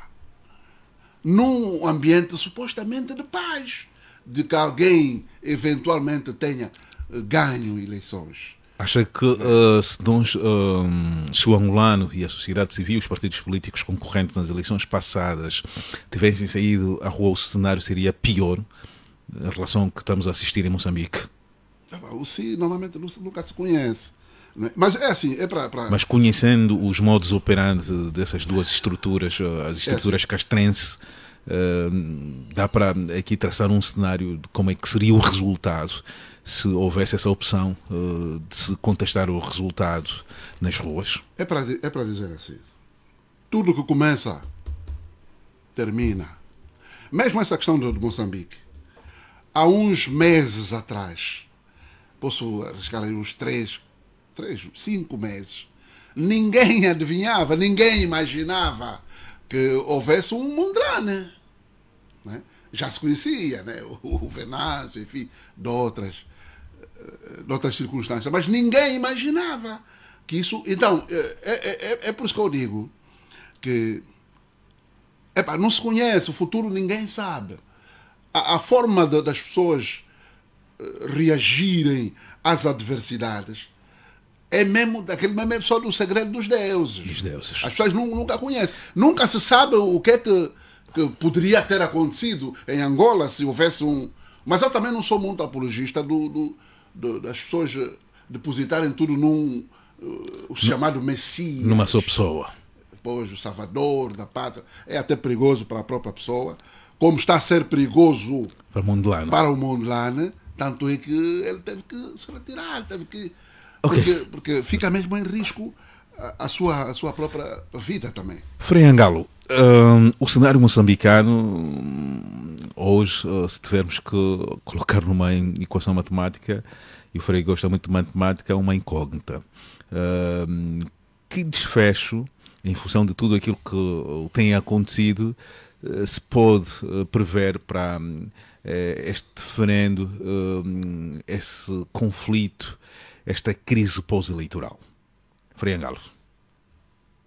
num ambiente supostamente de paz, de que alguém eventualmente tenha eh, ganho eleições. Acha que uh, se, nós, uh, eh, se o angolano e a sociedade civil, os partidos políticos concorrentes nas eleições passadas, tivessem saído à rua, o cenário seria pior em relação ao que estamos a assistir em Moçambique? Ah, o si normalmente nunca se conhece. Né? Mas é assim, é para. Mas conhecendo os modos operantes dessas duas estruturas, eh, as é, estruturas é assim. castrenses, uh, dá para aqui traçar um cenário de como é que seria o resultado se houvesse essa opção eh, de se contestar o resultado nas ruas? É para é dizer assim: tudo que começa termina. Mesmo essa questão de Moçambique, há uns meses atrás, posso arriscar aí uns três, três, cinco meses, ninguém adivinhava, ninguém imaginava que houvesse um Mondrane. Né? Já se conhecia, né? o Venâncio, enfim, de outras eh, noutras circunstâncias, mas ninguém imaginava que isso. Então, é, é, é por isso que eu digo que epa, não se conhece, o futuro ninguém sabe. A, a forma de, das pessoas reagirem às adversidades é mesmo daquele mesmo só do segredo dos deuses. Dos deuses. As pessoas nunca conhecem. Nunca se sabe o que é que, que poderia ter acontecido em Angola se houvesse um. Mas eu também não sou muito apologista do, do do, das pessoas eh, depositarem tudo num eh, o chamado Messias. Numa só pessoa. Pois, o Salvador da pátria. É até perigoso para a própria pessoa. Como está a ser perigoso para o Mondlane. Para o Mondlane né? tanto é que ele teve que se retirar, teve que. Okay. Porque, porque fica mesmo em risco a, sua, a sua própria vida também. Frei Angalo, um, o cenário moçambicano, hoje, eh, se tivermos que colocar numa equação matemática, e o Frei gosta muito de matemática, é uma incógnita. Um, que desfecho, em função de tudo aquilo que eh, tem acontecido, eh, se pode prever para hum, este referendo, hum, esse conflito, esta crise pós-eleitoral? Friengalo?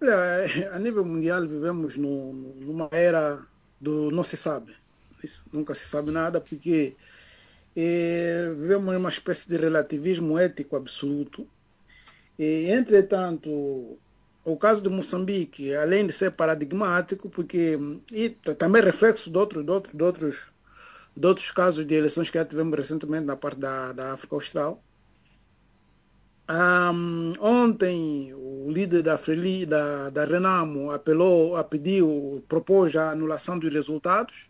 Olha, é, a nível mundial vivemos no, numa era do não se sabe. Isso, nunca se sabe nada porque é, vivemos numa espécie de relativismo ético absoluto. E, entretanto, o caso de Moçambique, além de ser paradigmático, porque e também reflexo de, outros, de, de, outros, de outros casos de eleições que já tivemos recentemente na parte da, da África Austral, um, ontem o líder da Freli, da, da Renamo apelou, a pediu, propôs a anulação dos resultados.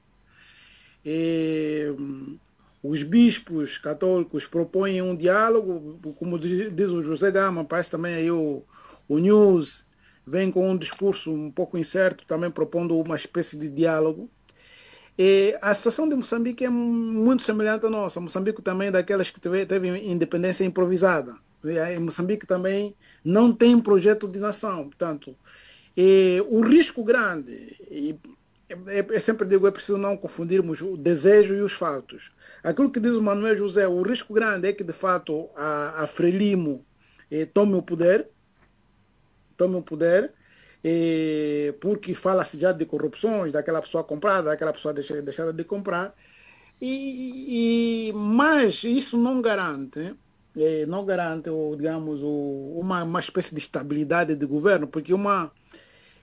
E, um, os bispos católicos propõem um diálogo, como diz, diz o José Gama, parece também aí o, o News vem com um discurso um pouco incerto, também propondo uma espécie de diálogo. E a situação de Moçambique é muito semelhante à nossa. Moçambique também é daquelas que teve, teve independência improvisada Moçambique também não tem projeto de nação, portanto, e o risco grande, e é, é sempre digo, é preciso não confundirmos o desejo e os fatos. Aquilo que diz o Manuel José, o risco grande é que, de fato, a, a Frelimo eh, tome o poder, tome o poder, eh, porque fala-se já de corrupções, daquela pessoa comprada, daquela pessoa deixada de comprar, e, e mas isso não garante é, não garante, ou, digamos, o, uma, uma espécie de estabilidade de governo, porque uma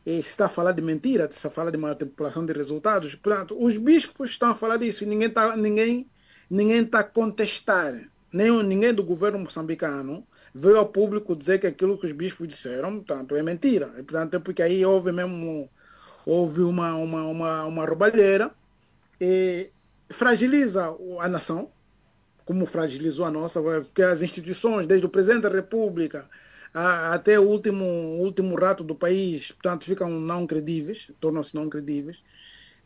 é, está a falar de mentira, está a falar de manipulação de resultados. Portanto, os bispos estão a falar disso e ninguém está ninguém, ninguém tá a contestar. Nem, ninguém do governo moçambicano veio ao público dizer que aquilo que os bispos disseram, portanto, é mentira. E, portanto, é porque aí houve mesmo houve uma, uma, uma, uma roubalheira e fragiliza a nação, como fragilizou a nossa, é, porque as instituições, desde o presidente da República a, até o último, último rato do país, portanto, ficam não credíveis, tornam-se não credíveis.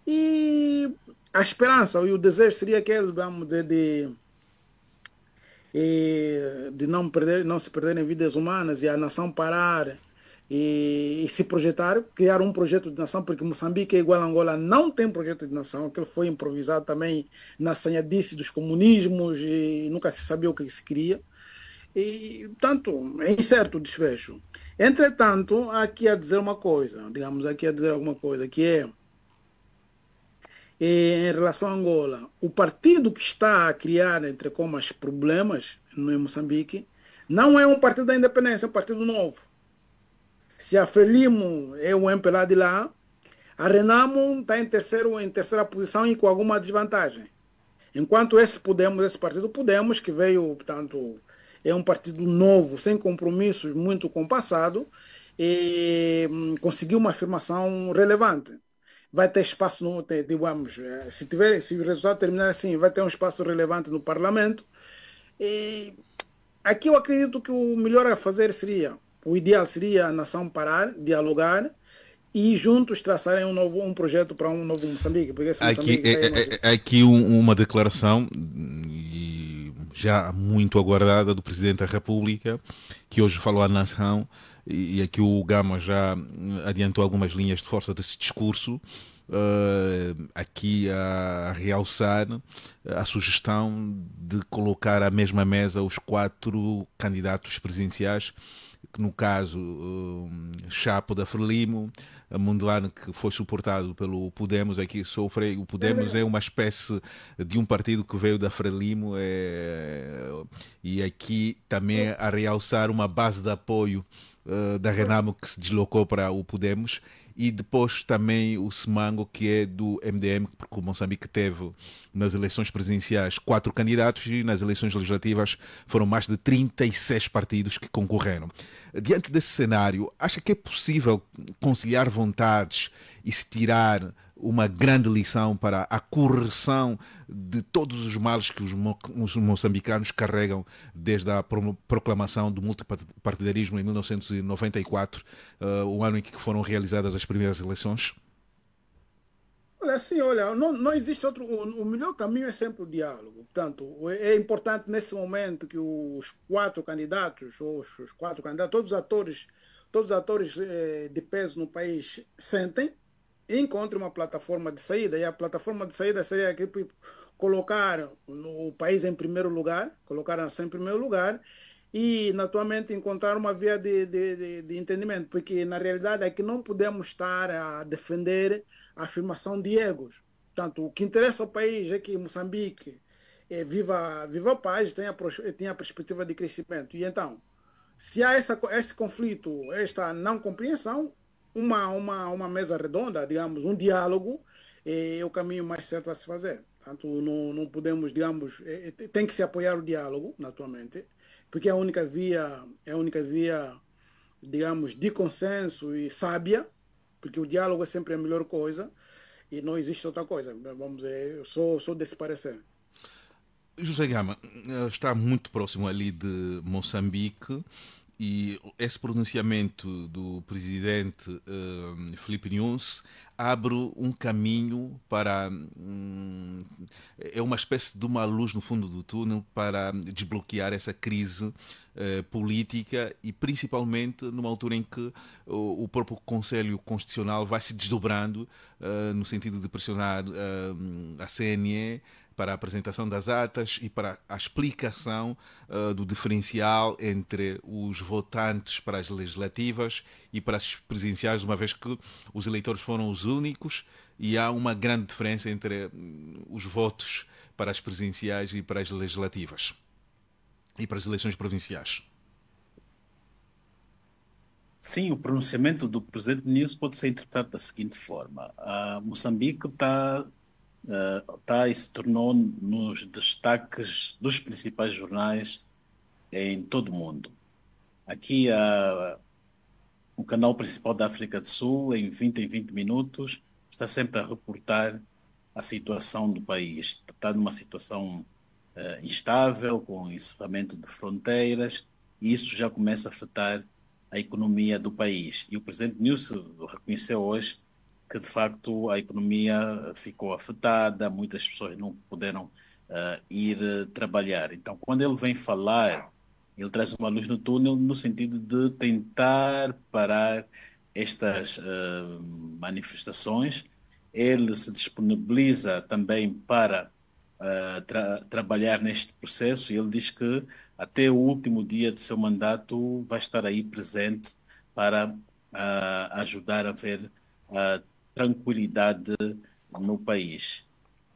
E a esperança e o desejo seria aquele, vamos dizer, de, de, de não, perder, não se perderem vidas humanas e a nação parar e, e, se projetar, criar um projeto de nação, porque Moçambique, igual a Angola, não tem projeto de nação, aquilo foi improvisado também na sanhadice dos comunismos e nunca se sabia o que se queria. E, portanto, é incerto o desfecho. Entretanto, há aqui a dizer uma coisa, digamos, aqui a dizer alguma coisa, que é, é, em relação a Angola, o partido que está a criar, entre comas, problemas no Moçambique, não é um partido da independência, é um partido novo. Se a Frelimo é o MP lá de lá, a Renamo está em, terceiro, em terceira posição e com alguma desvantagem. Enquanto esse Podemos, esse partido Podemos, que veio, portanto, é um partido novo, sem compromissos, muito com o passado, e hum, conseguiu uma afirmação relevante. Vai ter espaço, no, digamos, eh, se, tiver, se o resultado terminar assim, vai ter um espaço relevante no parlamento. E aqui eu acredito que o melhor a fazer seria o ideal seria a nação parar, dialogar e juntos traçarem um novo um projeto para um novo Moçambique. Porque esse Moçambique aqui, é, é, é, é, aqui um, uma declaração e já muito aguardada do Presidente da República, que hoje falou à nação, e aqui o Gama já adiantou algumas linhas de força desse discurso. Uh, aqui a, a realçar a sugestão de colocar à mesma mesa os quatro candidatos presidenciais que no caso um, Chapo da Frelimo, Mundelano que foi suportado pelo Podemos, aqui é sofre. O Podemos é uma espécie de um partido que veio da Frelimo é, e aqui também a realçar uma base de apoio uh, da Renamo que se deslocou para o Podemos e depois também o Semango, que é do MDM, porque o Moçambique teve nas eleições presidenciais quatro candidatos e nas eleições legislativas foram mais de 36 partidos que concorreram. Diante desse cenário, acha que é possível conciliar vontades e se tirar uma grande lição para a correção de todos os males que os, mo os moçambicanos carregam desde a pro proclamação do multipartidarismo em 1994, uh, eh, o ano em que foram realizadas as primeiras eleições? Olha, sim, olha, não, não existe outro. O, o, melhor caminho é sempre o diálogo. Portanto, é importante nesse momento que os quatro candidatos, ou os, os quatro candidatos, todos os atores, todos os atores eh, de peso no país sentem encontre uma plataforma de saída. E a plataforma de saída seria aqui colocar o país em primeiro lugar, colocar a nação em primeiro lugar e, naturalmente, encontrar uma via de, de, de, de entendimento, porque na realidade é que não podemos estar a defender a afirmação de egos. Portanto, o que interessa ao país é que Moçambique é, viva, viva a paz, tenha, tenha a perspectiva de crescimento. E então, se há essa, esse conflito, esta não compreensão, uma, uma, uma mesa redonda, digamos, um diálogo, é, é, o caminho mais certo a se fazer. Portanto, não, não podemos, digamos, é, é tem que se apoiar o diálogo, naturalmente, porque é a única via, é a única via, digamos, de consenso e sábia, porque o diálogo é sempre a melhor coisa e não existe outra coisa. Vamos dizer, eu sou, sou desse parecer. José Gama, eh, está muito próximo ali de Moçambique. E esse pronunciamento do presidente uh, Felipe Nunes abre um caminho para. Um, é uma espécie de uma luz no fundo do túnel para desbloquear essa crise uh, política e principalmente numa altura em que o, o próprio Conselho Constitucional vai se desdobrando uh, no sentido de pressionar a CNE para a apresentação das atas e para a explicação uh, do diferencial entre os votantes para as legislativas e para as presidenciais, uma vez que os eleitores foram os únicos e há uma grande diferença entre hum, os votos para as presidenciais e para as legislativas e para as eleições provinciais. Sim, o pronunciamento do presidente Nunes pode ser interpretado da seguinte forma: ah, Moçambique está ah, Tais tá, se tornou nos destaques dos principais jornais em todo o mundo. Aqui o canal principal da África do Sul, em 20 em 20 minutos, está sempre a reportar a situação do país. Está numa situação uh, instável, com encerramento de fronteiras, e isso já começa a afetar a economia do país. E o presidente Nilson reconheceu hoje que de facto a economia ficou afetada, muitas pessoas não puderam uh, ir eh, trabalhar. Então, quando ele vem falar, ele traz uma luz no túnel no sentido de tentar parar estas uh, manifestações. Ele se disponibiliza também para uh, tra trabalhar neste processo e ele diz que até o último dia do seu mandato vai estar aí presente para uh, ajudar a ver a tranquilidade no país.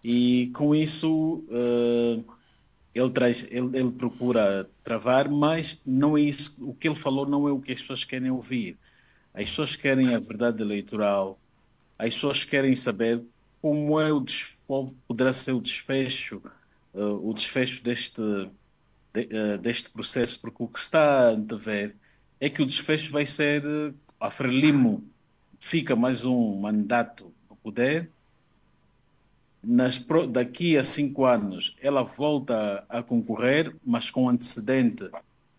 E com isso uh, ele, traz, ele, ele, procura travar, mas não é isso, o que ele falou não é o que as pessoas querem ouvir. As pessoas querem a verdade eleitoral, as pessoas querem saber como é o poderá ser o desfecho, uh, o desfecho deste, de, uh, deste processo, porque o que está a antever é que o desfecho vai ser a Frelimo fica mais um mandato no poder. Nas, daqui a cinco anos, ela volta a concorrer, mas com antecedente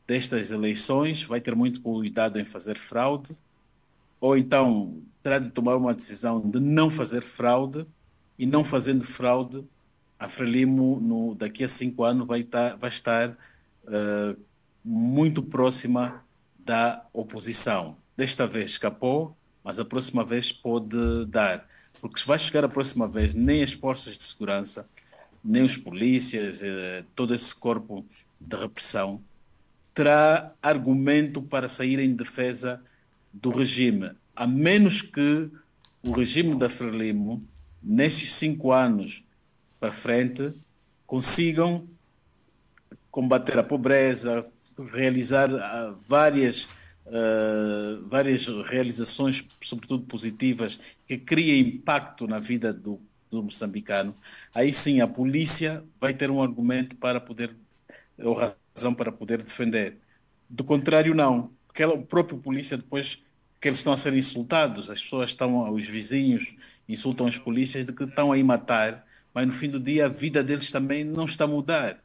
destas eleições, vai ter muito cuidado em fazer fraude, ou então terá de tomar uma decisão de não fazer fraude, e não fazendo fraude, a Frelimo, no, daqui a cinco anos, vai, tá, vai estar uh, muito próxima da oposição. Desta vez escapou, mas a próxima vez pode dar. Porque se vai chegar a próxima vez, nem as forças de segurança, nem os polícias, eh, todo esse corpo de repressão terá argumento para sair em defesa do regime, a menos que o regime da Frelimo, nestes cinco anos para frente, consigam combater a pobreza, realizar ah, várias ah, várias realizações, sobretudo positivas, que cria impacto na vida do, do moçambicano, aí sim a polícia vai ter um argumento para poder, ou razão para poder defender. Do contrário, não. Porque o próprio polícia depois que eles estão a ser insultados, as pessoas estão, os vizinhos insultam os polícias de que estão aí matar, mas no fim do dia a vida deles também não está a mudar.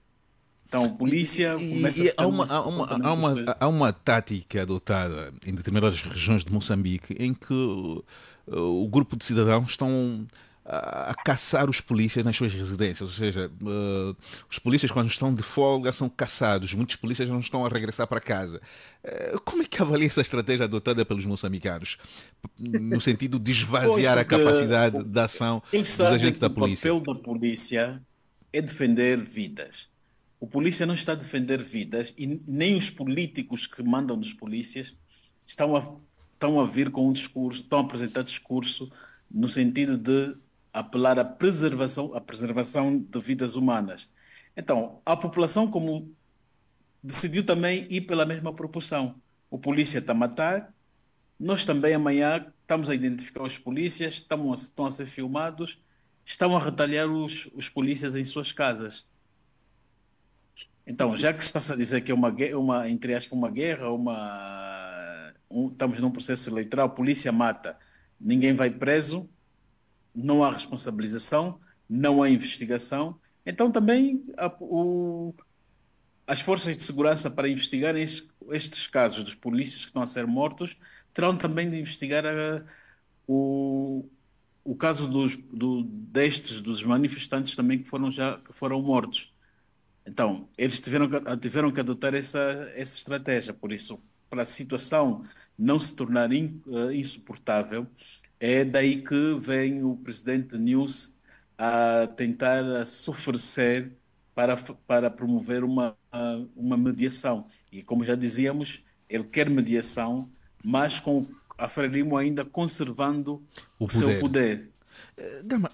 Então, polícia. E, há, uma, tática adotada em determinadas regiões de Moçambique em que o, uh, o grupo de cidadãos estão a caçar os polícias nas suas residências, ou seja, uh, os polícias quando estão de folga são caçados, muitos polícias não estão a regressar para casa. Uh, como é que avalia essa estratégia adotada pelos moçambicanos no sentido de esvaziar a capacidade eh, da ação dos agentes da polícia? O papel da polícia é defender vidas. O polícia não está a defender vidas e nem os políticos que mandam nos polícias estão a, estão a vir com um discurso, estão a apresentar discurso no sentido de apelar à preservação, à preservação de vidas humanas. Então, a população como decidiu também ir pela mesma proporção. O polícia está a matar, nós também amanhã estamos a identificar os polícias, estão a, estão a ser filmados, estão a retalhar os, os polícias em suas casas. Então, já que está a dizer que é uma, uma entre aspas, uma guerra, uma, um, estamos num processo eleitoral, a polícia mata, ninguém vai preso, não há responsabilização, não há investigação. Então, também a, o, as forças de segurança para investigar estes, estes, casos dos polícias que estão a ser mortos terão também de investigar a, eh, o, o caso dos, do, destes, dos manifestantes também que foram, já, que foram mortos então, eles tiveram, que- ah, tiveram que adotar essa, essa estratégia. Por isso, para a situação não se tornar in- ah, insuportável, é daí que vem o presidente News a tentar a se oferecer para, para promover uma, ah, uma mediação. E, como já dizíamos, ele quer mediação, mas com a Frelimo ainda conservando O o seu poder.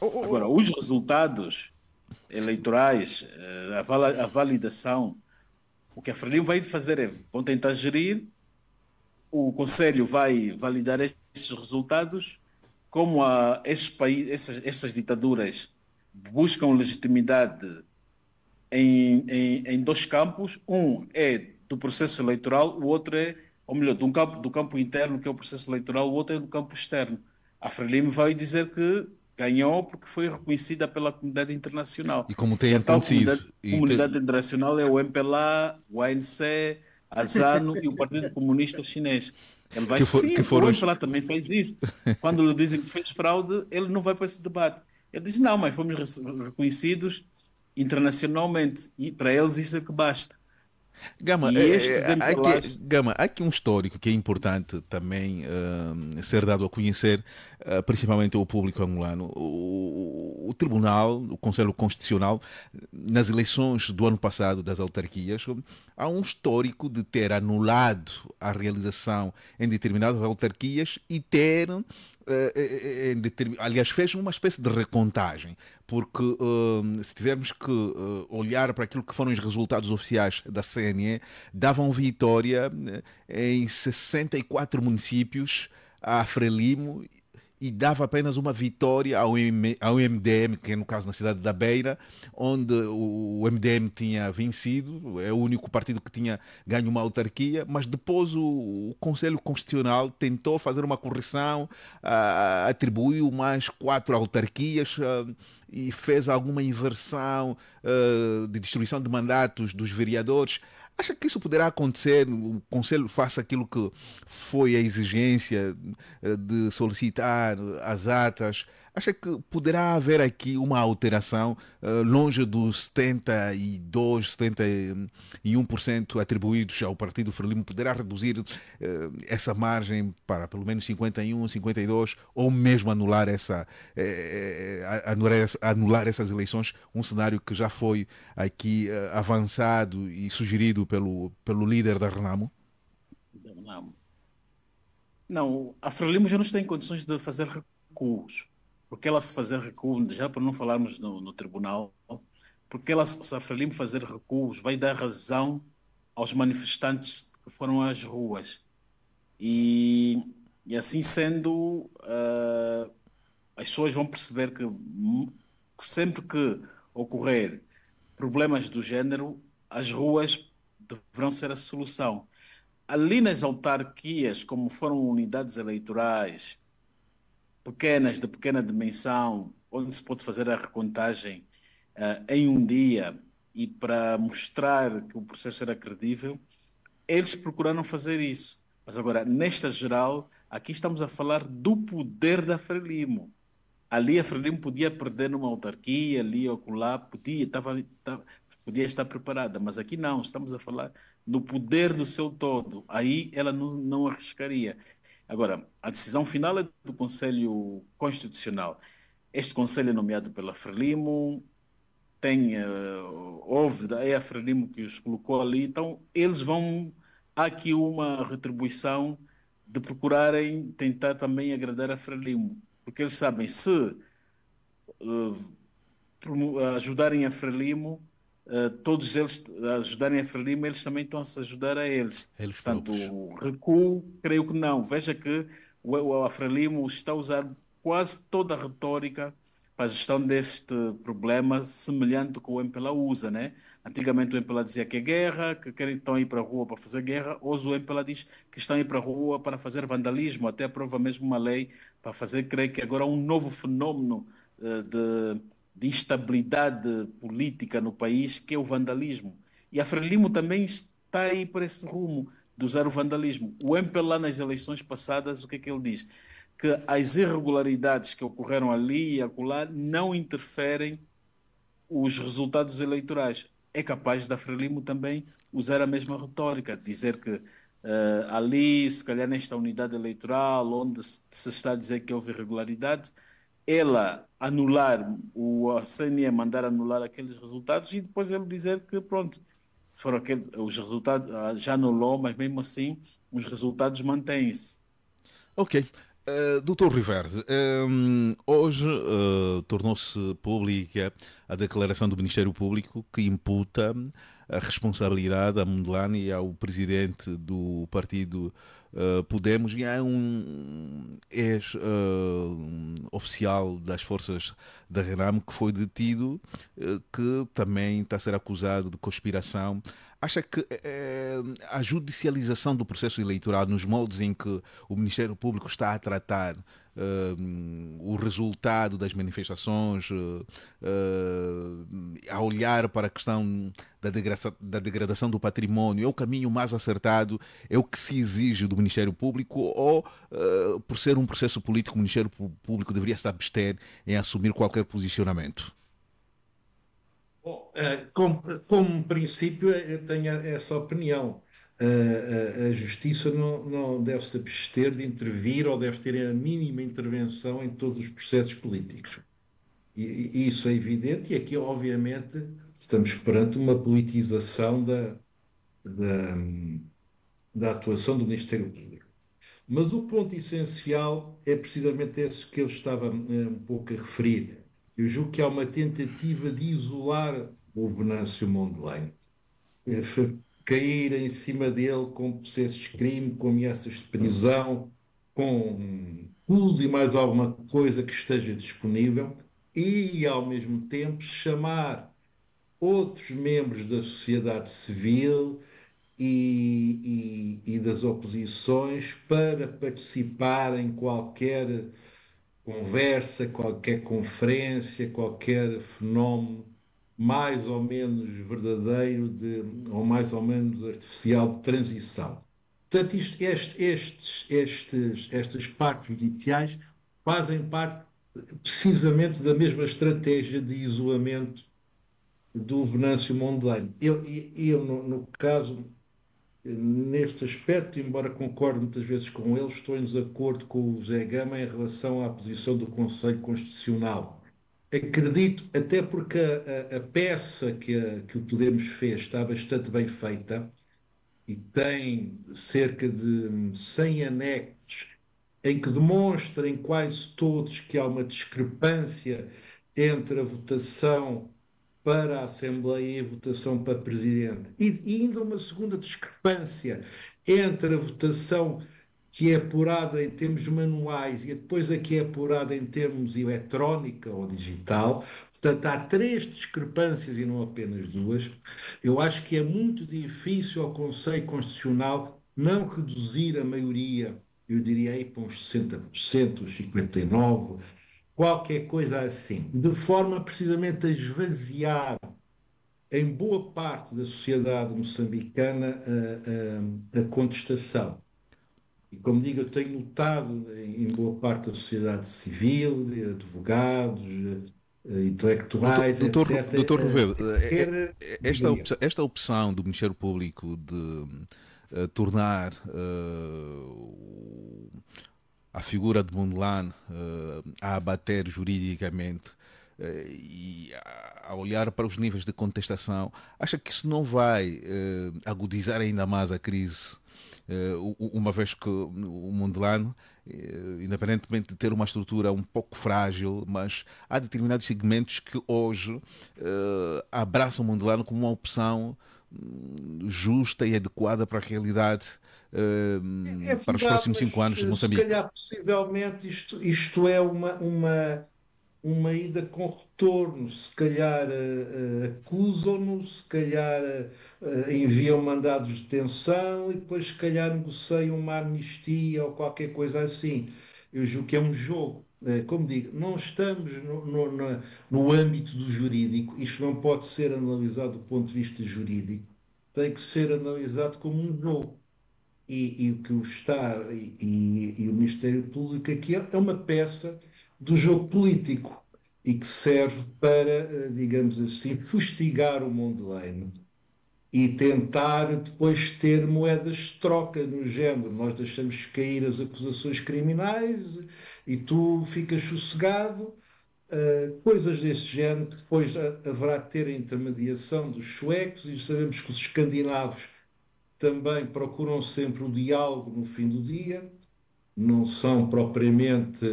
oh, oh, Agora, os resultados eleitorais, eh, a validação, o que a Frelimo vai fazer é, vão tentar gerir, o Conselho vai validar esses resultados, como a, esses países, essas, essas ditaduras buscam legitimidade em, em, em, dois campos, um é do processo eleitoral, o outro é, ou melhor, do campo, do campo interno, que é o processo eleitoral, o outro é do campo externo. A Frelimo vai dizer que ganhou porque foi reconhecida pela comunidade internacional. E como tem acontecido. A comunidade, comunidade tem... internacional é o MPLA, o ANC, a ZANU e o Partido Comunista Chinês. Ele vai que for, sim, que foram... o MPLA também fez isso. Quando lhe dizem que fez fraude, ele não vai para esse debate. Ele diz, não, mas fomos reconhecidos internacionalmente e para eles isso é que basta. Gama, é, aqui, é, Gama, há aqui um histórico que é importante também uh, ser dado a conhecer, uh, principalmente ao público angolano. O, o, Tribunal, o Conselho Constitucional, nas eleições do ano passado das autarquias, há um histórico de ter anulado a realização em determinadas autarquias e ter eh, eh, eh, aliás, fez uma espécie de recontagem, porque se tivermos que olhar para aquilo que foram os resultados oficiais da CNE, davam vitória em 64 municípios a Frelimo e dava apenas uma vitória ao, ao MDM, que é no caso na cidade da Beira, onde o MDM tinha vencido, é o único partido que tinha ganho uma autarquia, mas depois o, o Conselho Constitucional tentou fazer uma correção, uh, atribuiu mais quatro autarquias. Uh, e fez alguma inversão uh, de distribuição de mandatos dos vereadores Acha que isso poderá acontecer? O Conselho faça aquilo que foi a exigência eh, de solicitar as atas Acha que poderá haver aqui uma alteração uh, longe dos 72, 71% atribuídos ao Partido Frelimo? Poderá reduzir uh, essa margem para pelo menos 51, 52 ou mesmo anular, essa, eh, anular, anular essas eleições? Um cenário que já foi aqui uh, avançado e sugerido pelo, pelo líder da Renamo? Da Renamo. Não, a Frelimo já não está em condições de fazer recuos porque ela se fazer recuo, já para não falarmos no, no tribunal, porque ela se a Frelimo fazer recuos vai dar razão aos manifestantes que foram às ruas. E, e assim sendo, uh, as pessoas vão perceber que sempre que ocorrer problemas do género, as ruas deverão ser a solução. Ali nas autarquias, como foram unidades eleitorais, pequenas, de pequena dimensão, onde se pode fazer a recontagem uh, em um dia e para mostrar que o processo era credível, eles procuraram fazer isso. Mas agora, nesta geral, aqui estamos a falar do poder da Frelimo. Ali a Frelimo podia perder numa autarquia, ali ou lá, podia, tava, tava, podia estar preparada, mas aqui não, estamos a falar do poder do seu todo. Aí ela não, não arriscaria. Agora, a decisão final é do Conselho Constitucional. Este Conselho é nomeado pela Frelimo, tem, uh, houve, é a Frelimo que os colocou ali, então eles vão, há aqui uma retribuição de procurarem tentar também agradar a Frelimo, porque eles sabem se uh, ajudarem a Frelimo, eh, todos eles ajudarem a Frelimo, eles também estão a se ajudar a eles. eles Portanto, recuo, creio que não. Veja que o, o a Frelimo está a usar quase toda a retórica para a gestão deste problema, semelhante com o MPLA usa, né? Antigamente o MPLA dizia que é guerra, que querem estão ir para a rua para fazer guerra, hoje o MPLA diz que estão ir para a rua para fazer vandalismo, até aprova mesmo uma lei para fazer, creio que agora um novo fenómeno uh, de de instabilidade política no país, que é o vandalismo. E a Frelimo também está aí para esse rumo de usar o vandalismo. O MPLA lá nas eleições passadas, o que é que ele diz? Que as irregularidades que ocorreram ali e acolá não interferem os resultados eleitorais. É capaz da Frelimo também usar a mesma retórica, dizer que Uh, ali, se calhar nesta unidade eleitoral, onde se, se está a dizer que houve irregularidades ela anular, o CNE mandar anular aqueles resultados e depois ele dizer que, pronto, foram aqueles, os resultados, ah, já anulou, mas mesmo assim os resultados mantêm-se. Ok. Uh, Doutor Riverde, um, eh, hoje uh, tornou-se pública a declaração do Ministério Público que imputa a responsabilidade a Mondlane e ao presidente do partido eh, pudemos e é um ex-oficial eh, das forças da Renamo que foi detido, uh, que também está a ser acusado de conspiração. Acha que a judicialização do processo eleitoral, nos moldes em que o Ministério Público está a tratar, uh, o resultado das manifestações, uh, a olhar para a questão da, degradação, da degradação do património, é o caminho mais acertado, é o que se exige do Ministério Público ou, eh, por ser um processo político, o Ministério Público deveria se abster em assumir qualquer posicionamento? Bom, como, como princípio, eu tenho essa opinião a, a, Justiça não, não deve se abster de intervir ou deve ter a mínima intervenção em todos os processos políticos. E, isso é evidente, e aqui, obviamente, estamos perante uma politização da, da, da atuação do Ministério Público. Mas o ponto essencial é precisamente esse que eu estava eh, um pouco a referir. Eu julgo que há uma tentativa de isolar o Venâncio Mondlane. Eh, cair em cima dele com processos de crime, com ameaças de prisão, com tudo e mais alguma coisa que esteja disponível e, ao mesmo tempo, chamar outros membros da sociedade civil e, e, e das oposições para participar em qualquer conversa, qualquer conferência, qualquer fenómeno mais ou menos verdadeiro de, ou mais ou menos artificial de transição. Portanto, isto, este, estes, estes, estas partes judiciais fazem parte precisamente da mesma estratégia de isolamento do Venâncio Mondlane. Eu, eu no, no, caso, neste aspecto, embora concorde muitas vezes com ele, estou em desacordo com o Zé Gama em relação à posição do Conselho Constitucional Acredito, até porque a, a, peça que, a, que o Podemos fez está bastante bem feita e tem cerca de 100 anexos em que demonstra em quase todos que há uma discrepância entre a votação para a Assembleia e a votação para Presidente. E, e ainda uma segunda discrepância entre a votação que é apurada em termos manuais e depois a que é apurada em termos eletrónica ou digital. Portanto, há três discrepâncias e não apenas duas. Eu acho que é muito difícil ao Conselho Constitucional não reduzir a maioria, eu diria aí para uns 60%, uns 59%, qualquer coisa assim, de forma precisamente a esvaziar em boa parte da sociedade moçambicana a, eh, a, eh, a contestação como digo, eu tenho notado em boa parte da sociedade civil, eh, advogados, eh, eh, intelectuais, doutor, etc. Doutor Rubeiro, esta, esta opção do Ministério Público de uh, tornar uh, a figura de Mondlane uh, a abater juridicamente e a olhar para os níveis de contestação, acha que isso não vai agudizar ainda mais a crise eh, uma vez que o Mundelano, eh, independentemente de ter uma estrutura um pouco frágil, mas há determinados segmentos que hoje eh, abraçam o Mundelano como uma opção hum, justa e adequada para a realidade hum, é, é para os próximos cinco anos de Moçambique. Se calhar, possivelmente, isto, isto é uma, uma uma ida com retorno, se calhar eh, eh, acusam nos se calhar eh, enviam mandados de detenção e depois se calhar negociam uma amnistia ou qualquer coisa assim. Eu julgo que é um jogo. como digo, não estamos no, no, no, âmbito do jurídico, isto não pode ser analisado do ponto de vista jurídico, tem que ser analisado como um jogo. E, e o que o Estado e, e, e o Ministério Público aqui é uma peça do jogo político e que serve para, eh, digamos assim, fustigar o Mondlane e tentar depois ter moedas de troca no género. Nós deixamos cair as acusações criminais e tu ficas sossegado. Uh, coisas desse género, depois eh, haverá de ter a intermediação dos suecos e sabemos que os escandinavos também procuram sempre o diálogo no fim do dia não são propriamente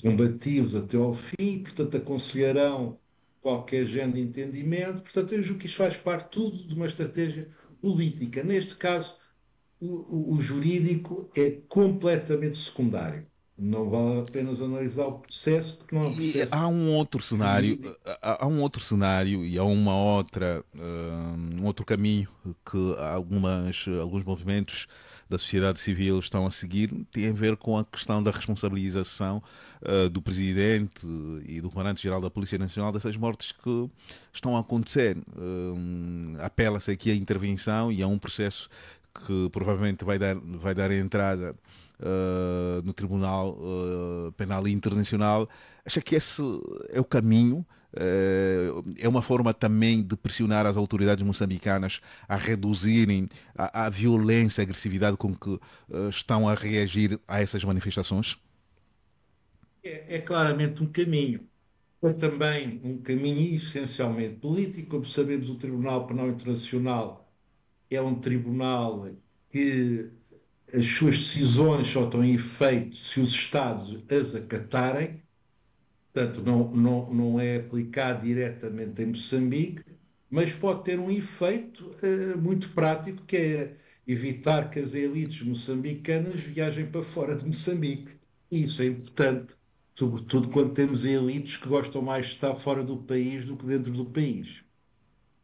combativos até ao fim, portanto aconselharão qualquer género de entendimento. Portanto, eu julgo que isto faz parte tudo de uma estratégia política. Neste caso, o, o jurídico é completamente secundário. Não vale a pena analisar o processo porque não é um processo. há um outro cenário, há um outro cenário e há uma outra, hum, um outro caminho que algumas, alguns movimentos da sociedade civil estão a seguir tem a ver com a questão da responsabilização uh, do presidente e do comandante-geral da Polícia Nacional dessas mortes que estão a acontecer. Uh, Apela-se aqui à intervenção e a um processo que provavelmente vai dar, vai dar entrada uh, no Tribunal eh, Penal Internacional. Acha que esse é o caminho? Eh, é uma forma também de pressionar as autoridades moçambicanas a reduzirem a, a violência, a agressividade com que eh, estão a reagir a essas manifestações? É, é claramente um caminho. É também um caminho essencialmente político. Como sabemos, o Tribunal Penal Internacional é um tribunal que as suas decisões só estão em efeito se os Estados as acatarem Portanto, não, não, não é aplicado diretamente em Moçambique, mas pode ter um efeito uh, muito prático, que é evitar que as elites moçambicanas viajem para fora de Moçambique. isso é importante, sobretudo quando temos elites que gostam mais de estar fora do país do que dentro do país.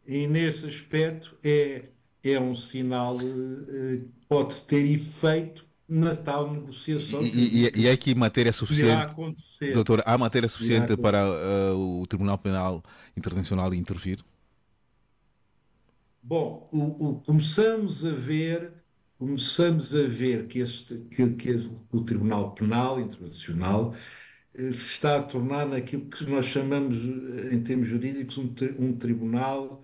E nesse aspecto é, é um sinal eh, eh, que uh, pode ter efeito na tal negociação. E, e, e é que matéria suficiente, doutor, há matéria suficiente para uh, o Tribunal Penal Internacional intervir? Bom, o, o, começamos a ver, começamos a ver que, este, que, que o Tribunal Penal Internacional eh, se está a tornar naquilo que nós chamamos, eh, em termos jurídicos, um, um tribunal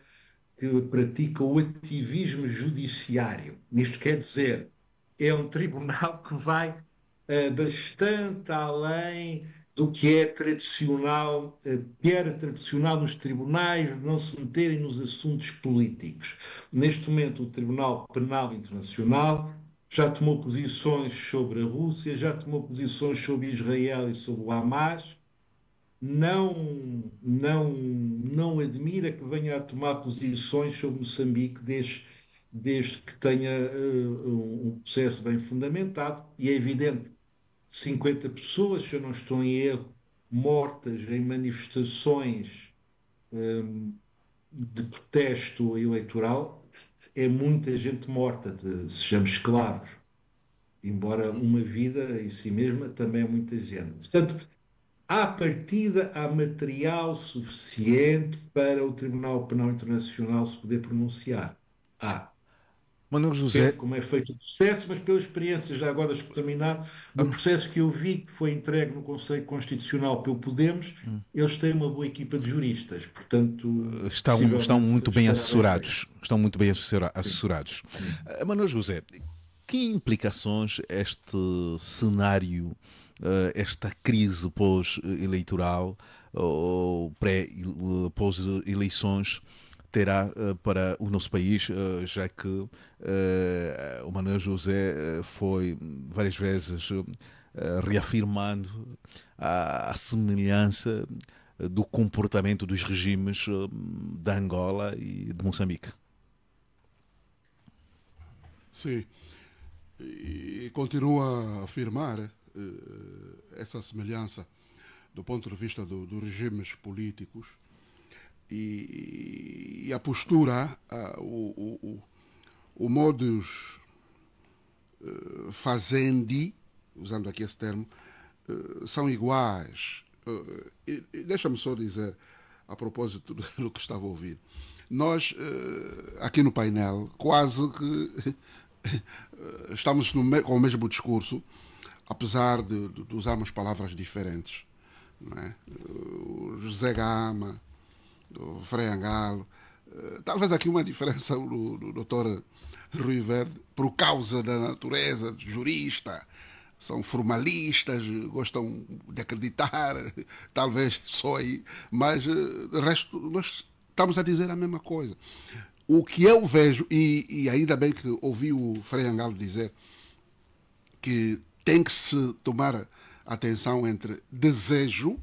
que pratica o ativismo judiciário. Isto quer dizer, é um tribunal que vai uh, bastante além do que é tradicional, eh, que era tradicional nos tribunais não se meterem nos assuntos políticos. Neste momento, o Tribunal Penal Internacional já tomou posições sobre a Rússia, já tomou posições sobre Israel e sobre o Hamas. Não, não, não admira que venha a tomar posições sobre Moçambique desde desde que tenha uh, um processo bem fundamentado, e é evidente, 50 pessoas, se eu não estou em erro, mortas em manifestações um, ehm, de protesto eleitoral, é muita gente morta, de, sejamos claros. Embora uma vida em si mesma também é muita gente. Portanto, à partida, há material suficiente para o Tribunal Penal Internacional se poder pronunciar. Há. Manuel José. Como é feito o processo, mas pela experiência, já agora deixo terminar, o processo que eu vi, que foi entregue no Conselho Constitucional pelo Podemos, hum. eles têm uma boa equipa de juristas, portanto. Estão, estão muito bem assessorados. Estão muito bem assessorados. Sim. Eh, Manuel José, que implicações este cenário, eh, esta crise pós-eleitoral ou pré-eleições? Eh, pós eleições terá eh, para o nosso país, eh, já que eh, o Manuel José foi várias vezes reafirmando a, a semelhança do comportamento dos regimes da Angola e de Moçambique. Sim. E continua a afirmar essa semelhança do ponto de vista dos do regimes políticos e, e a postura, uh, o, o, o, modus uh, fazendi, usando aqui esse termo, uh, são iguais. Eh, deixa-me só dizer, a propósito do que estava a ouvir, nós, aqui no painel, quase que estamos no, com o mesmo discurso, apesar de, de usarmos palavras diferentes. Não é? José Gama, do Frei Angalo. Eh, talvez aqui uma diferença do, do doutor Rui Verde, por causa da natureza jurista, são formalistas, gostam de acreditar, talvez só aí, mas eh, de resto nós estamos a dizer a mesma coisa. O que eu vejo, e, e ainda bem que ouvi o Frei Angalo dizer, que tem que se tomar atenção entre desejo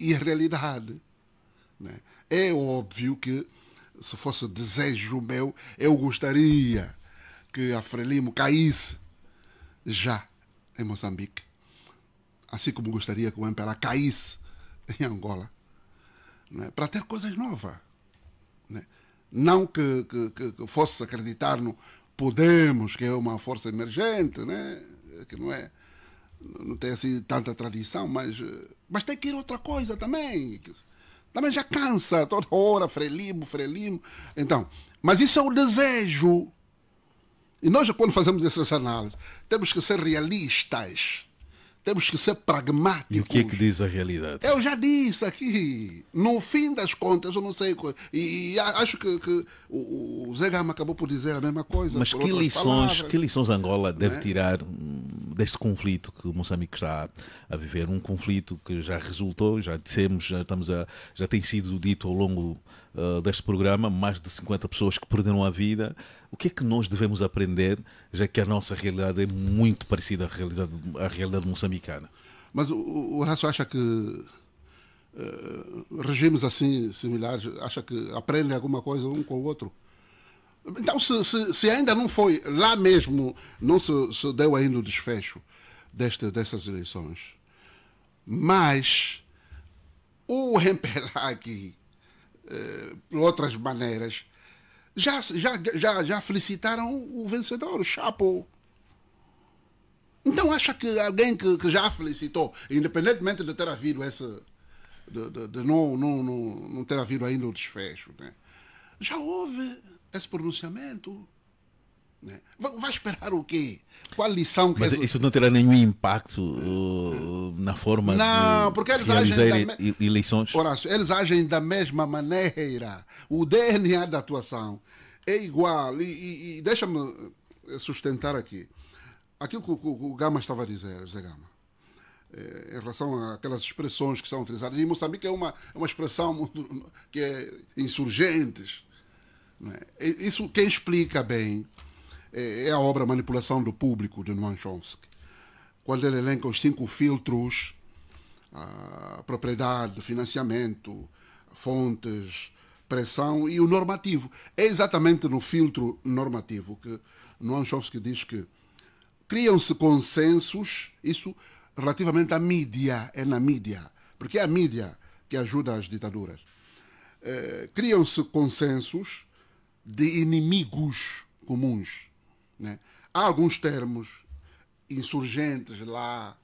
e realidade. Né? É óbvio que, se fosse desejo meu, eu gostaria que a Frelimo caísse já em Moçambique, assim como gostaria que o MPLA caísse em Angola, né? para ter coisas novas. Né? Não que, que, que fosse acreditar no Podemos, que é uma força emergente, né? que não é não tem assim tanta tradição, mas, eh, mas tem que ir outra coisa também. Mas já cansa, toda hora, frelimo, frelimo. Então, mas isso é o desejo. E nós, quando fazemos essas análises, temos que ser realistas. Temos que ser pragmáticos. E o que é que diz a realidade? Eu já disse aqui. No fim das contas, eu não sei. E, e acho que, que o, o, Zé Gama acabou por dizer a mesma coisa. Mas que lições, que lições Angola deve é? tirar hum, deste conflito que o Moçambique está a viver? Um conflito que já resultou, já dissemos, já, estamos a, já tem sido dito ao longo eh, deste programa, mais de 50 pessoas que perderam a vida. O que é que nós devemos aprender, já que a nossa realidade é muito parecida à realidade, à realidade moçambicana? Mas o, o Horácio acha que uh, regimes assim, similares, acha que aprendem alguma coisa um com o outro? Então, se, se, se ainda não foi lá mesmo, não se, se deu ainda o desfecho desta, dessas eleições, mas o emperar aqui eh, por outras maneiras, já, já, já, já felicitaram o vencedor, o Chapo. Então acha que alguém que, que já felicitou, independentemente de ter havido esse. de, de, de não, não, não, não ter havido ainda o desfecho, né? já houve esse pronunciamento. Né? Vai esperar o quê? Qual a lição que Mas isso não terá nenhum impacto uh, na forma não, de porque eles agem da... eleições? Horácio, eles agem da mesma maneira. O DNA da atuação é igual. E, e, e deixa-me eh, sustentar aqui. Aquilo que o, o Gama estava a dizer, José Gama, é, em relação àquelas expressões que são utilizadas. E Moçambique é uma, é uma expressão muito, que é insurgentes. Né? Isso quem explica bem é, é a obra Manipulação do Público, de Noam Chomsky, quando ele elenca os cinco filtros, a propriedade, financiamento, fontes, pressão e o normativo. É exatamente no filtro normativo que Noam Chomsky diz que criam-se consensos, isso relativamente à mídia, é na mídia, porque é a mídia que ajuda as ditaduras. É, criam-se consensos de inimigos comuns. Né? Há alguns termos insurgentes lá,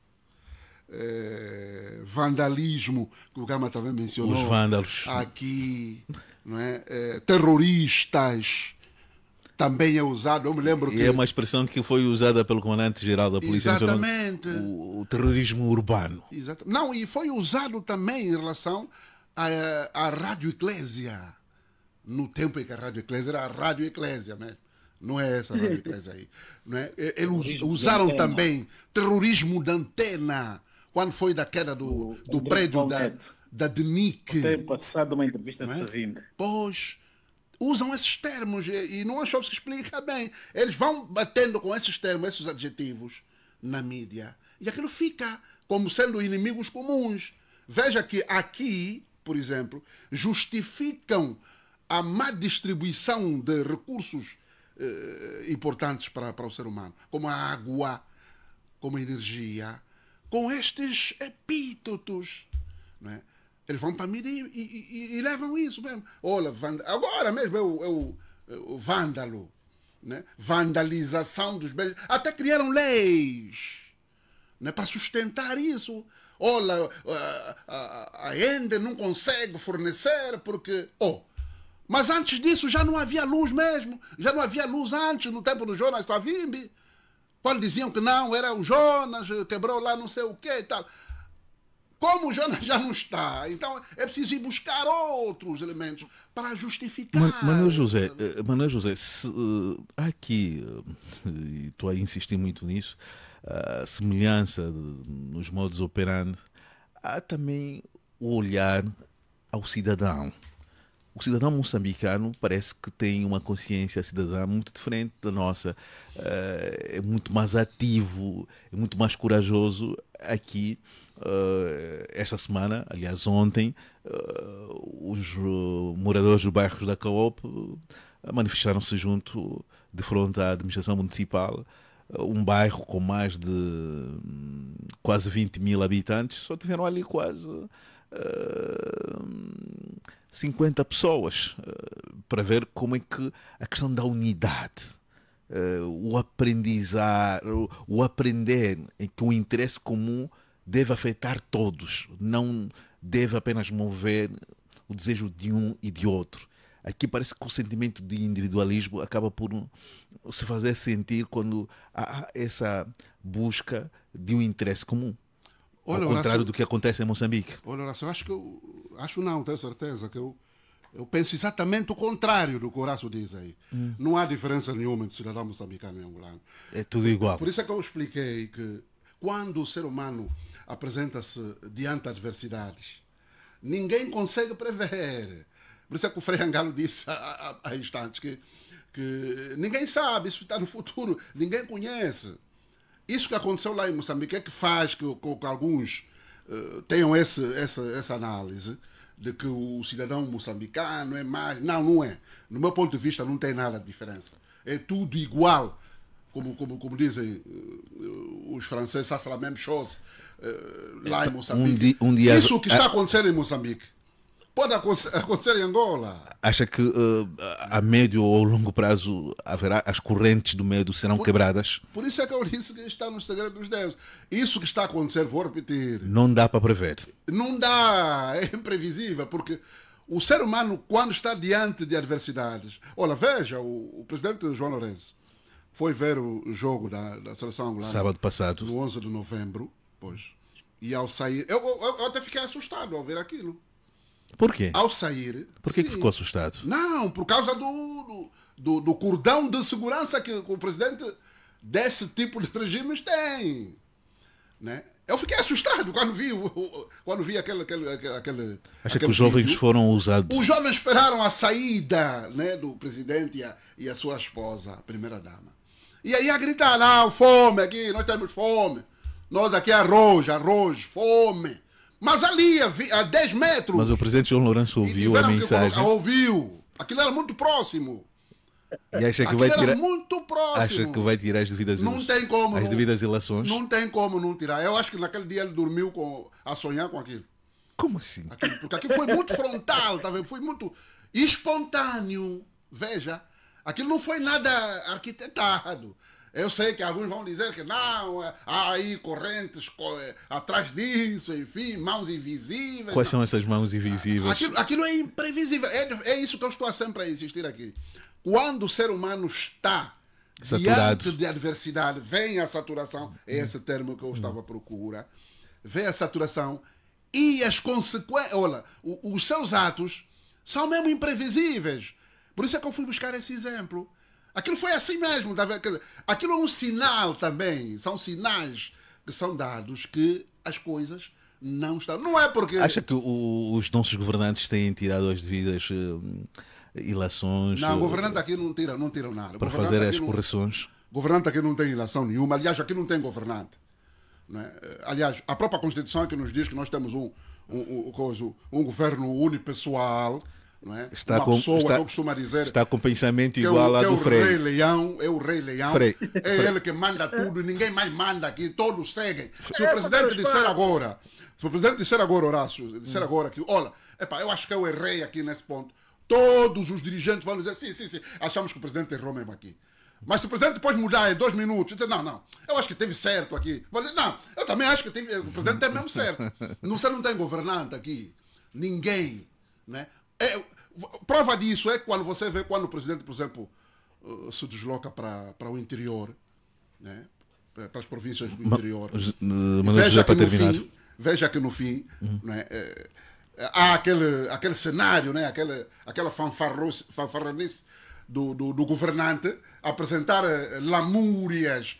eh, vandalismo, que o Gama também mencionou. Os vândalos. Aqui, é? eh, terroristas também é usado. Eu me lembro que. E é uma expressão que foi usada pelo comandante-geral da Polícia Exatamente. Nacional. O, o terrorismo urbano. Não, e foi usado também em relação à, à Rádio Eclésia. No tempo em que a Rádio Eclésia era a Rádio Eclésia, né? Não é essa radicais aí. Não é? Eles usaram também terrorismo de antena, quando foi da queda do, do prédio da, da DNIC. Tem passado uma entrevista de é? Savimbi. Pois, usam esses termos e, e não achou que explica bem. Eles vão batendo com esses termos, esses adjetivos na mídia. E aquilo fica como sendo inimigos comuns. Veja que aqui, por exemplo, justificam a má distribuição de recursos eh, importantes para, para o ser humano, como a água, como a energia, com estes epítetos. É? Eles vão para a mídia e, e, e, levam isso mesmo. Olha, agora mesmo é o, é o, é o vândalo. Né? Vandalização dos bens. Até criaram leis né? para sustentar isso. Olha, a, a, a Ender não consegue fornecer porque. Oh, mas antes disso já não havia luz mesmo. Já não havia luz antes, no tempo do Jonas Savimbi. Quando diziam que não, era o Jonas, quebrou lá não sei o quê e tal. Como o Jonas já não está, então é preciso ir buscar outros elementos para justificar. Manuel José, eh, Manuel José se, eh, aqui, eh, e estou a insistir muito nisso, a semelhança nos modos operandi, há também o olhar ao cidadão o cidadão moçambicano parece que tem uma consciência cidadã muito diferente da nossa. Eh, é muito mais ativo, é muito mais corajoso aqui. Eh, esta semana, aliás, ontem, eh, os moradores dos bairros da Caop manifestaram-se junto de frente à administração municipal. Um bairro com mais de hum, quase 20 mil habitantes só tiveram ali quase. Uh, 50 pessoas eh, para ver como é que a questão da unidade, eh, o aprendizar, o aprender em que o interesse comum deve afetar todos, não deve apenas mover o desejo de um e de outro. Aqui parece que o sentimento de individualismo acaba por hum, se fazer sentir quando há essa busca de um interesse comum. Olha, ao contrário Horácio, do que acontece em Moçambique. Olha, Horácio, acho que eu, acho não, tenho certeza que eu, eu penso exatamente o contrário do que o Horácio diz aí. Hum. Não há diferença nenhuma entre cidadão moçambicano e angolano. É tudo igual. Por isso é que eu expliquei que quando o ser humano apresenta-se diante de adversidades, ninguém consegue prever. Por isso é que o Frei Angalo disse há, há instantes que, que ninguém sabe, isso está no futuro, ninguém conhece. Isso que aconteceu lá em Moçambique é que faz que, que alguns uh, tenham esse, essa, essa análise de que o cidadão moçambicano é mais. Não, não é. No meu ponto de vista, não tem nada de diferença. É tudo igual. Como, como, como dizem uh, os franceses, ça sera la même chose uh, lá em Moçambique. Um di, um dia... Isso que está é- acontecendo em Moçambique Pode acontecer em Angola. Acha que uh, a médio ou longo prazo haverá as correntes do medo serão por, quebradas? Por isso é que eu disse que está no segredo dos deuses. Isso que está a acontecer, vou repetir. Não dá para prever. Não dá, é imprevisível, porque o ser humano, quando está diante de adversidades. Olha, veja, o, o presidente João Lourenço foi ver o jogo da, da seleção angolana. Sábado passado. No 11 de novembro, pois. E ao sair. eu, eu, eu até fiquei assustado ao ver aquilo por quê? Ao sair. Por que, que ficou assustado? Não, por causa do, do, do cordão de segurança que o presidente desse tipo de regimes tem. Né? Eu fiquei assustado quando vi, quando vi aquele. aquele, aquele Acha que os jovens vídeo. foram usados. Os jovens esperaram a saída né, do presidente e a, e a sua esposa, a primeira-dama. E aí a gritar: não, fome aqui, nós temos fome. Nós aqui arroz, arroz, fome. Mas ali, a 10 metros. Mas o presidente João Lourenço ouviu a mensagem. Eu, ouviu. Aquilo era muito próximo. E acha que Aquilo vai tirar. muito próximo. Acha que vai tirar as devidas Não tem como. As devidas ilações. Não tem como não tirar. Eu acho que naquele dia ele dormiu com, a sonhar com aquilo. Como assim? Aquilo, porque aquilo foi muito frontal, tá vendo? Foi muito espontâneo. Veja, aquilo não foi nada arquitetado. Eu sei que alguns vão dizer que não, é, há aí correntes é, atrás disso, enfim, mãos invisíveis. Quais não. são essas mãos invisíveis? Aquilo, aquilo é imprevisível. É, é, isso que eu estou sempre a insistir aqui. Quando o ser humano está Saturado. diante de adversidade, vem a saturação, é esse termo que eu estava à procura, vem a saturação e as consequências. Olha, os seus atos são mesmo imprevisíveis. Por isso é que eu fui buscar esse exemplo. Aquilo foi assim mesmo. Tá aquilo é um sinal também. São sinais que são dados que as coisas não estão. Não é porque. Acha que o, os nossos governantes têm tirado as devidas uh, ilações? Não, o governante aqui não tira, não tira nada. Para fazer as correções? Não, governante aqui não tem ilação nenhuma. Aliás, aqui não tem governante. Né? Aliás, a própria Constituição é que nos diz que nós temos um, um, um, um, um governo unipessoal é? Está uma com, pessoa está, que eu costumo dizer está com pensamento é igual ao é do Frei. Rei Leão, é o Rei Leão, Frei. é ele que manda tudo e ninguém mais manda aqui, todos seguem. Se o presidente disser agora, se o presidente disser agora, Horácio, disser agora que, olha, epa, eu acho que eu errei aqui nesse ponto, todos os dirigentes vão dizer, sim, sim, sim, achamos que o presidente errou mesmo aqui. Mas se o presidente pode mudar em dois minutos, dizer, não, não, eu acho que teve certo aqui. dizer, não, eu também acho que teve, o presidente teve mesmo certo. Não, você não tem governante aqui. Ninguém. Né? É, prova disso é quando você vê quando o presidente, por exemplo, eh, se desloca para, para o interior, né? para as províncias do interior. Eh, mas, veja, que terminar. no fim, veja que no fim uhum. né? é, há aquele, aquele cenário, né? aquela, aquela fanfarronice do, do, do, governante apresentar lamúrias,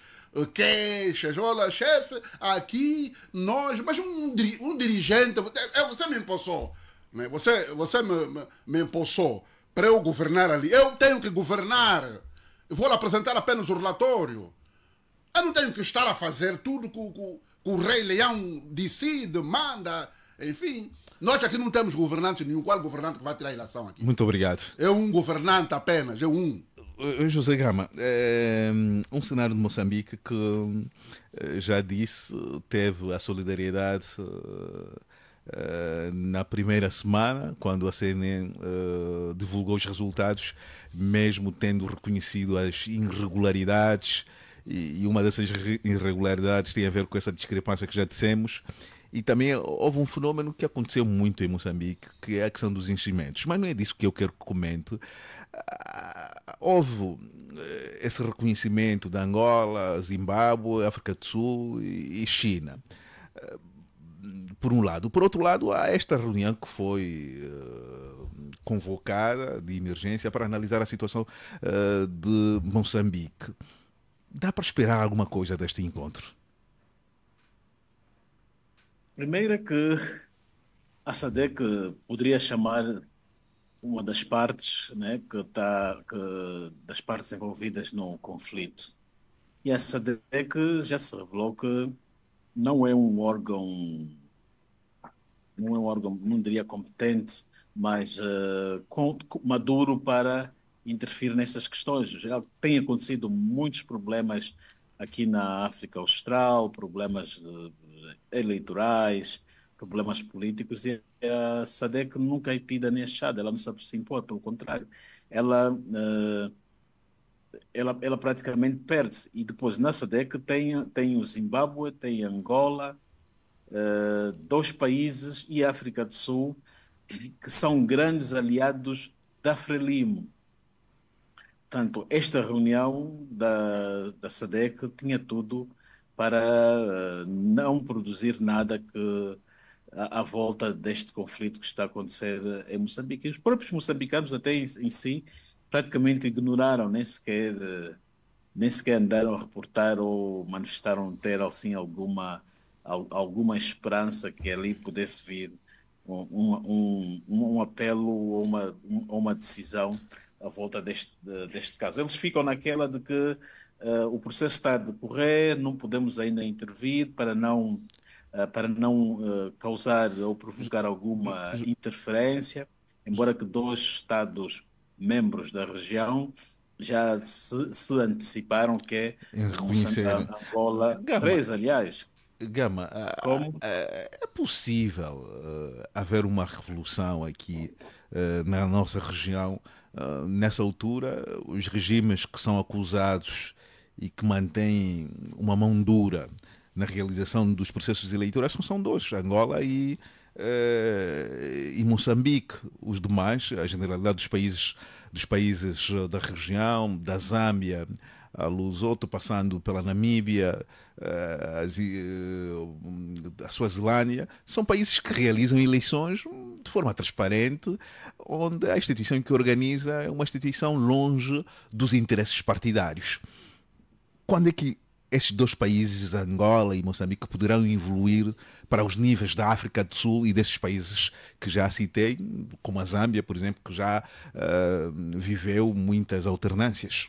queixas, olha chefe, aqui nós, mas um, um dirigente, é, é, você me impulsou né? Você, você me, me, me impulsou para eu governar ali. Eu tenho que governar. Eu vou apresentar apenas o relatório. Eu não tenho que estar a fazer tudo que, que, que o rei leão decide, manda, enfim. Nós aqui não temos governante nenhum. Qual governante que vai tirar a eleição aqui? Muito obrigado. É um governante apenas, é um. José Gama, é um cenário de Moçambique que eh, já disse, teve a solidariedade eh, eh, na primeira semana, quando a CNN uh, eh, divulgou os resultados, mesmo tendo reconhecido as irregularidades, e, e, uma dessas irregularidades tem a ver com essa discrepância que já dissemos. E também houve um fenômeno que aconteceu muito em Moçambique, que é a questão dos enchimentos. Mas não é disso que eu quero que comente. Ah, houve eh, esse reconhecimento da Angola, Zimbábue, África do Sul e China por um lado. Por outro lado, há esta reunião que foi uh, convocada de emergência para analisar a situação uh, de Moçambique. Dá para esperar alguma coisa deste encontro? Primeiro é que a SADEC poderia chamar uma das partes né, que está que, das partes envolvidas no conflito. E a SADEC já se revelou que não é um órgão, não é um órgão, não diria competente, mas uh, maduro para interferir nessas questões. Já tem acontecido muitos problemas aqui na África Austral, problemas uh, eleitorais, problemas políticos, e a SADEC nunca é tida nem achada, ela não sabe se impor, pelo contrário. Ela uh, ela, ela praticamente perde-se. E depois na SADEC tem, tem o Zimbábue, tem Angola, uh, dois países e África do Sul, que são grandes aliados da Frelimo. Portanto, esta reunião da, da SADEC tinha tudo para eh, não produzir nada que à volta deste conflito que está a acontecer em Moçambique. E os próprios moçambicanos até em, em si praticamente ignoraram, nem sequer, nem sequer andaram a reportar ou manifestaram ter assim alguma, alguma esperança que ali pudesse vir um, um, um apelo ou uma, uma decisão à volta deste, deste caso. Eles ficam naquela de que uh, o processo está a decorrer, não podemos ainda intervir para não, eh, para não uh, causar ou provocar alguma interferência, embora que dois Estados membros da região já se, se anteciparam que é reconhecer Angola, Garrês, aliás. Gama, Como? é possível eh, haver uma revolução aqui eh, na nossa região? Eh, nessa altura, os regimes que são acusados e que mantêm uma mão dura na realização dos processos eleitorais são dois, Angola e eh, e Moçambique, os demais, a generalidade dos países, dos países eh, da região, da Zâmbia, a Lusoto, passando pela Namíbia, eh, a Suazilândia, são países que realizam eleições de forma transparente, onde a instituição que organiza é uma instituição longe dos interesses partidários. Quando é que esses dois países, Angola e Moçambique, poderão evoluir para os níveis da África do Sul e desses países que já citei, como a Zâmbia, por exemplo, que já uh, viveu muitas alternâncias.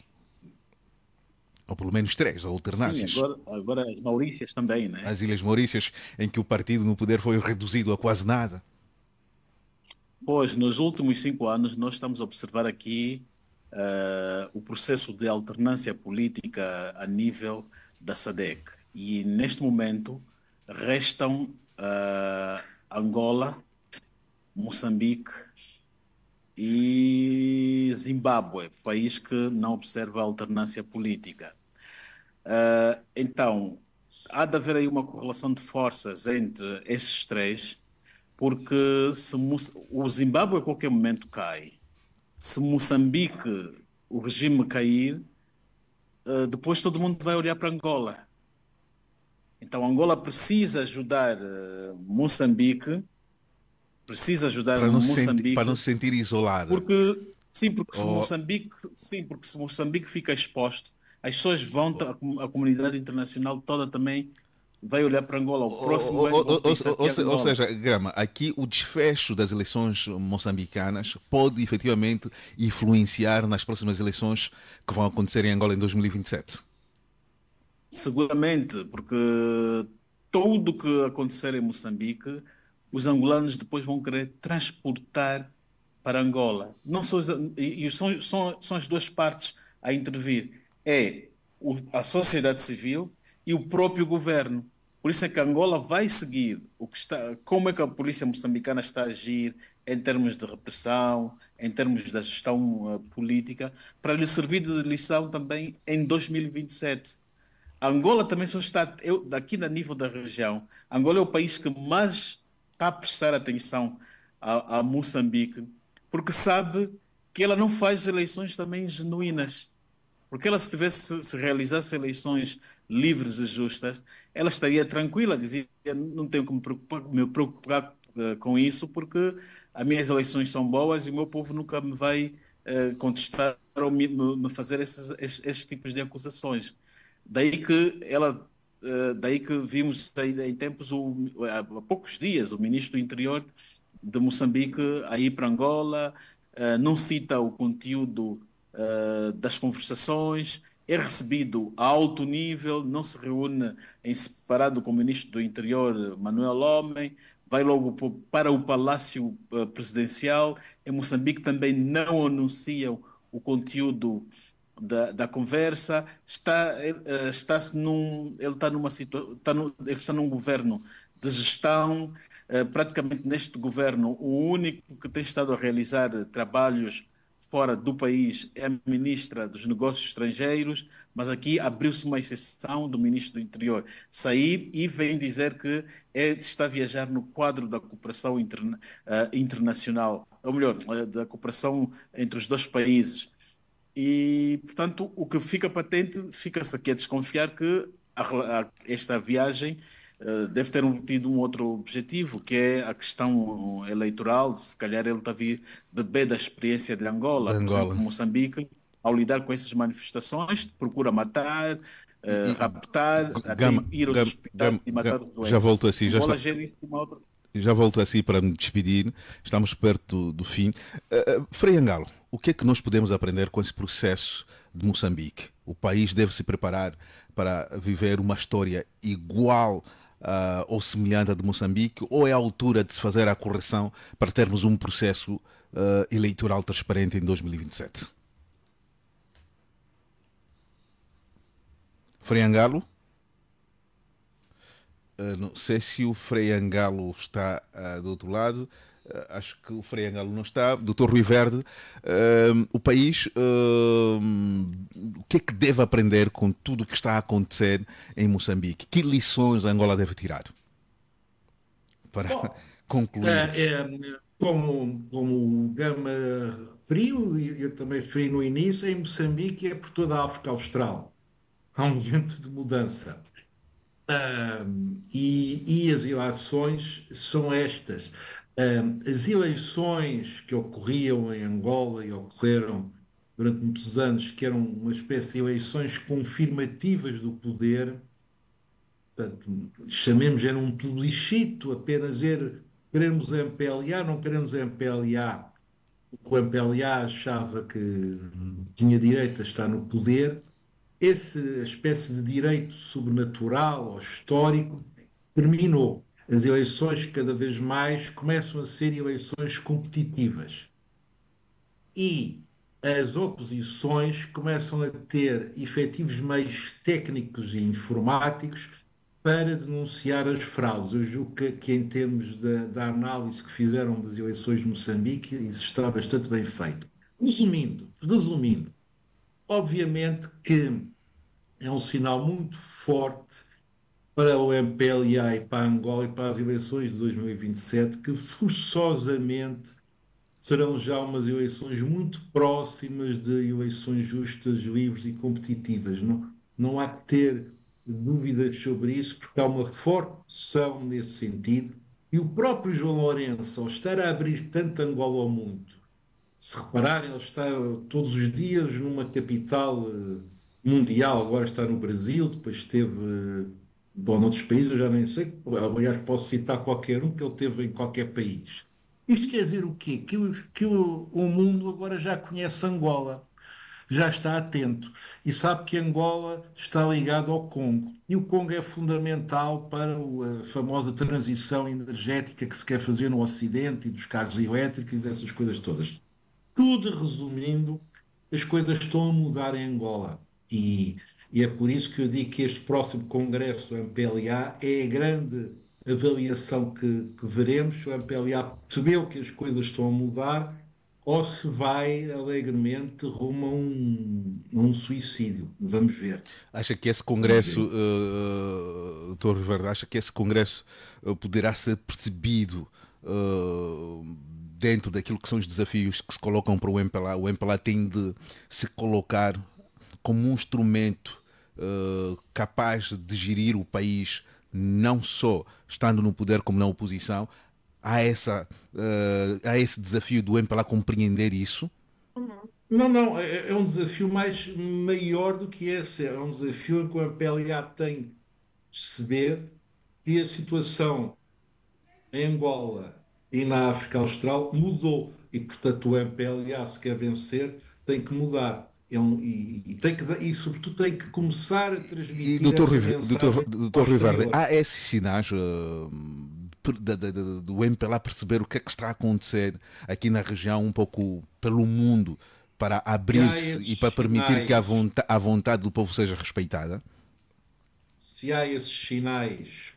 Ou pelo menos três alternâncias. Sim, agora, agora as Maurícias também, né? As Ilhas Maurícias, em que o partido no poder foi reduzido a quase nada. Pois, nos últimos cinco anos, nós estamos a observar aqui uh, o processo de alternância política a nível da SADEC. E neste momento, restam uh, Angola, Moçambique e Zimbábue, país que não observa alternância política. Uh, então, há de haver aí uma correlação de forças entre esses três, porque se o Zimbábue a qualquer momento cai, se Moçambique o regime cair, uh, depois todo mundo vai olhar para Angola então Angola precisa ajudar eh, Moçambique, precisa ajudar para Moçambique. Senti, para não se sentir isolado. Porque, sim, porque se oh. Moçambique, sim, porque se Moçambique fica exposto, as pessoas vão, oh. a, a comunidade internacional toda também vai olhar para Angola. O oh, próximo oh, oh, é ou, ou, ou, seja, Grama, aqui o desfecho das eleições moçambicanas pode efetivamente influenciar nas próximas eleições que vão acontecer em Angola em 2027. Seguramente, porque tudo o que acontecer em Moçambique, os angolanos depois vão querer transportar para Angola. Não e são, são, são as duas partes a intervir. É a sociedade civil e o próprio governo. Por isso é que Angola vai seguir o que está, como é que a polícia moçambicana está a agir em termos de repressão, em termos da gestão uh, política, para lhe servir de lição também em 2027. Angola também só está, eu, daqui na nível da região, Angola é o país que mais está a prestar atenção a, a Moçambique, porque sabe que ela não faz eleições também genuínas. Porque ela, se tivesse, se realizasse eleições livres e justas, ela estaria tranquila, dizia, não tenho que me preocupar, me preocupar uh, com isso, porque as minhas eleições são boas e o meu povo nunca me vai uh, contestar ou me, me fazer esses, esses, esses tipos de acusações. Daí que ela, eh, daí que vimos em tempos, eh, há poucos dias, o ministro do Interior de Moçambique a ir para Angola, eh, não cita o conteúdo das conversações, é recebido a alto nível, não se reúne em separado com o ministro do Interior, Manuel Homem, vai logo para o Palácio Presidencial. Em Moçambique também não anunciam o conteúdo da, da conversa, está, eh, está num, ele está numa situação, está no, ele está num governo de gestão, eh, praticamente neste governo o único que tem estado a realizar trabalhos fora do país é a ministra dos Negócios Estrangeiros, mas aqui abriu-se uma exceção do ministro do Interior sair e vem dizer que é, está a viajar no quadro da cooperação interna, uh, internacional, ou melhor, uh, da cooperação entre os dois países. E, portanto, o que fica patente, fica-se aqui a desconfiar que a, a, esta viagem uh, deve ter um, tido um outro objetivo, que é a questão eleitoral. Se calhar ele está a vir beber da experiência de Angola, de Angola. exemplo, Moçambique, ao lidar com essas manifestações, procura matar, uh, raptar, gama, ir ao hospital gama, e matar gama, doentes. Já volto assim, já Angola está... Já volto assim para me despedir, estamos perto do, do fim. Uh, Frei Angalo, o que é que nós podemos aprender com esse processo de Moçambique? O país deve se preparar para viver uma história igual uh, ou semelhante à de Moçambique? Ou é a altura de se fazer a correção para termos um processo uh, eleitoral transparente em 2027? Freangalo? Uh, não sei se o Angalo está uh, do outro lado. Eh, acho que o Frei Angelo não está, Dr. Rui Verde, uh, o país, uh, o que é que deve aprender com tudo o que está a acontecer em Moçambique? Que lições a Angola deve tirar? Para Bom, concluir. É, é, como, como Gama frio, e eu também frio no início, em Moçambique é por toda a África Austral. Há um vento de mudança. Uh, e, e, as ilações são estas as eleições que ocorriam em Angola e ocorreram durante muitos anos, que eram uma espécie de eleições confirmativas do poder, portanto, chamemos, era um plebiscito, apenas era queremos MPLA, não queremos MPLA. O MPLA achava que tinha direito a estar no poder. Essa espécie de direito sobrenatural ou histórico terminou as eleições cada vez mais começam a ser eleições competitivas. E as oposições começam a ter efetivos meios técnicos e informáticos para denunciar as fraudes. Eu julgo que, que em termos da, da, análise que fizeram das eleições de Moçambique, isso está bastante bem feito. Resumindo, resumindo, obviamente que é um sinal muito forte para o MPLA e para Angola e para as eleições de 2027, que forçosamente serão já umas eleições muito próximas de eleições justas, livres e competitivas. Não, não há que ter dúvidas sobre isso, porque há uma pressão nesse sentido. E o próprio João Lourenço, ao estar a abrir tanto Angola ao mundo, se repararem, ele está todos os dias numa capital eh, mundial, agora está no Brasil, depois esteve eh, Bom, noutros países eu já nem sei, aliás, posso citar qualquer um que ele teve em qualquer país. Isto quer dizer o quê? Que, o, que o, o mundo agora já conhece Angola, já está atento e sabe que Angola está ligado ao Congo. E o Congo é fundamental para a famosa transição energética que se quer fazer no Ocidente e dos carros elétricos e essas coisas todas. Tudo resumindo, as coisas estão a mudar em Angola. E e é por isso que eu digo que este próximo Congresso do MPLA é a grande avaliação que, que veremos se o MPLA percebeu que as coisas estão a mudar ou se vai alegremente rumo a um, um suicídio. Vamos ver. Acha que esse Congresso, uh, eh, eh, Dr. acha que esse Congresso eh, poderá ser percebido uh, dentro daquilo que são os desafios que se colocam para o MPLA? O MPLA tem de se colocar como um instrumento eh, capaz de gerir o país, não só estando no poder como na oposição, há, essa, uh, há esse desafio do MPLA compreender isso? Não, não, é, é, é um desafio mais maior do que esse. É um desafio que o MPLA tem de perceber que a situação em Angola e na África Austral mudou e, portanto, o MPLA, se quer vencer, tem que mudar. Ele, e, e, tem que, e, sobretudo, tem que começar a transmitir. E, doutor, River, doutor, doutor Riverde, há esses sinais uh, da, da, do MPLA perceber o que é que está a acontecer aqui na região, um pouco pelo mundo, para abrir-se e para permitir sinais, que a, vonta, a vontade do povo seja respeitada? Se há esses sinais,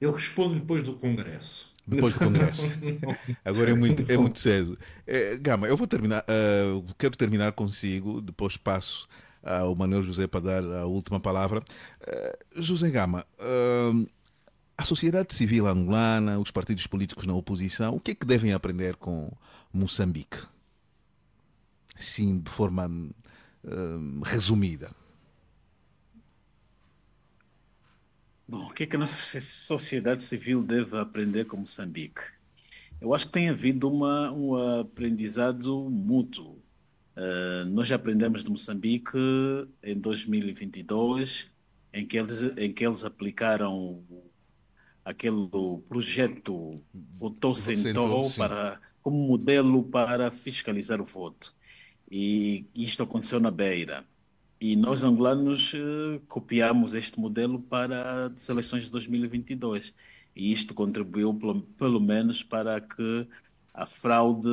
eu respondo depois do Congresso. Depois do Congresso. Agora é muito, é muito cedo. É, Gama, eu vou terminar, uh, quero terminar consigo, depois passo ao Manuel José para dar a última palavra. Uh, José Gama, uh, a sociedade civil angolana, os partidos políticos na oposição, o que é que devem aprender com Moçambique? Sim, de forma uh, resumida. Bom, o que, é que a nossa sociedade civil deve aprender com Moçambique? Eu acho que tem havido uma, um aprendizado mútuo. Uh, nós aprendemos de Moçambique em 2022, em que eles, em que eles aplicaram aquele projeto Votou Sentou para como modelo para fiscalizar o voto. E isto aconteceu na Beira. E nós angolanos eh, copiamos este modelo para as eleições de 2022 e isto contribuiu pelo, pelo menos para que a fraude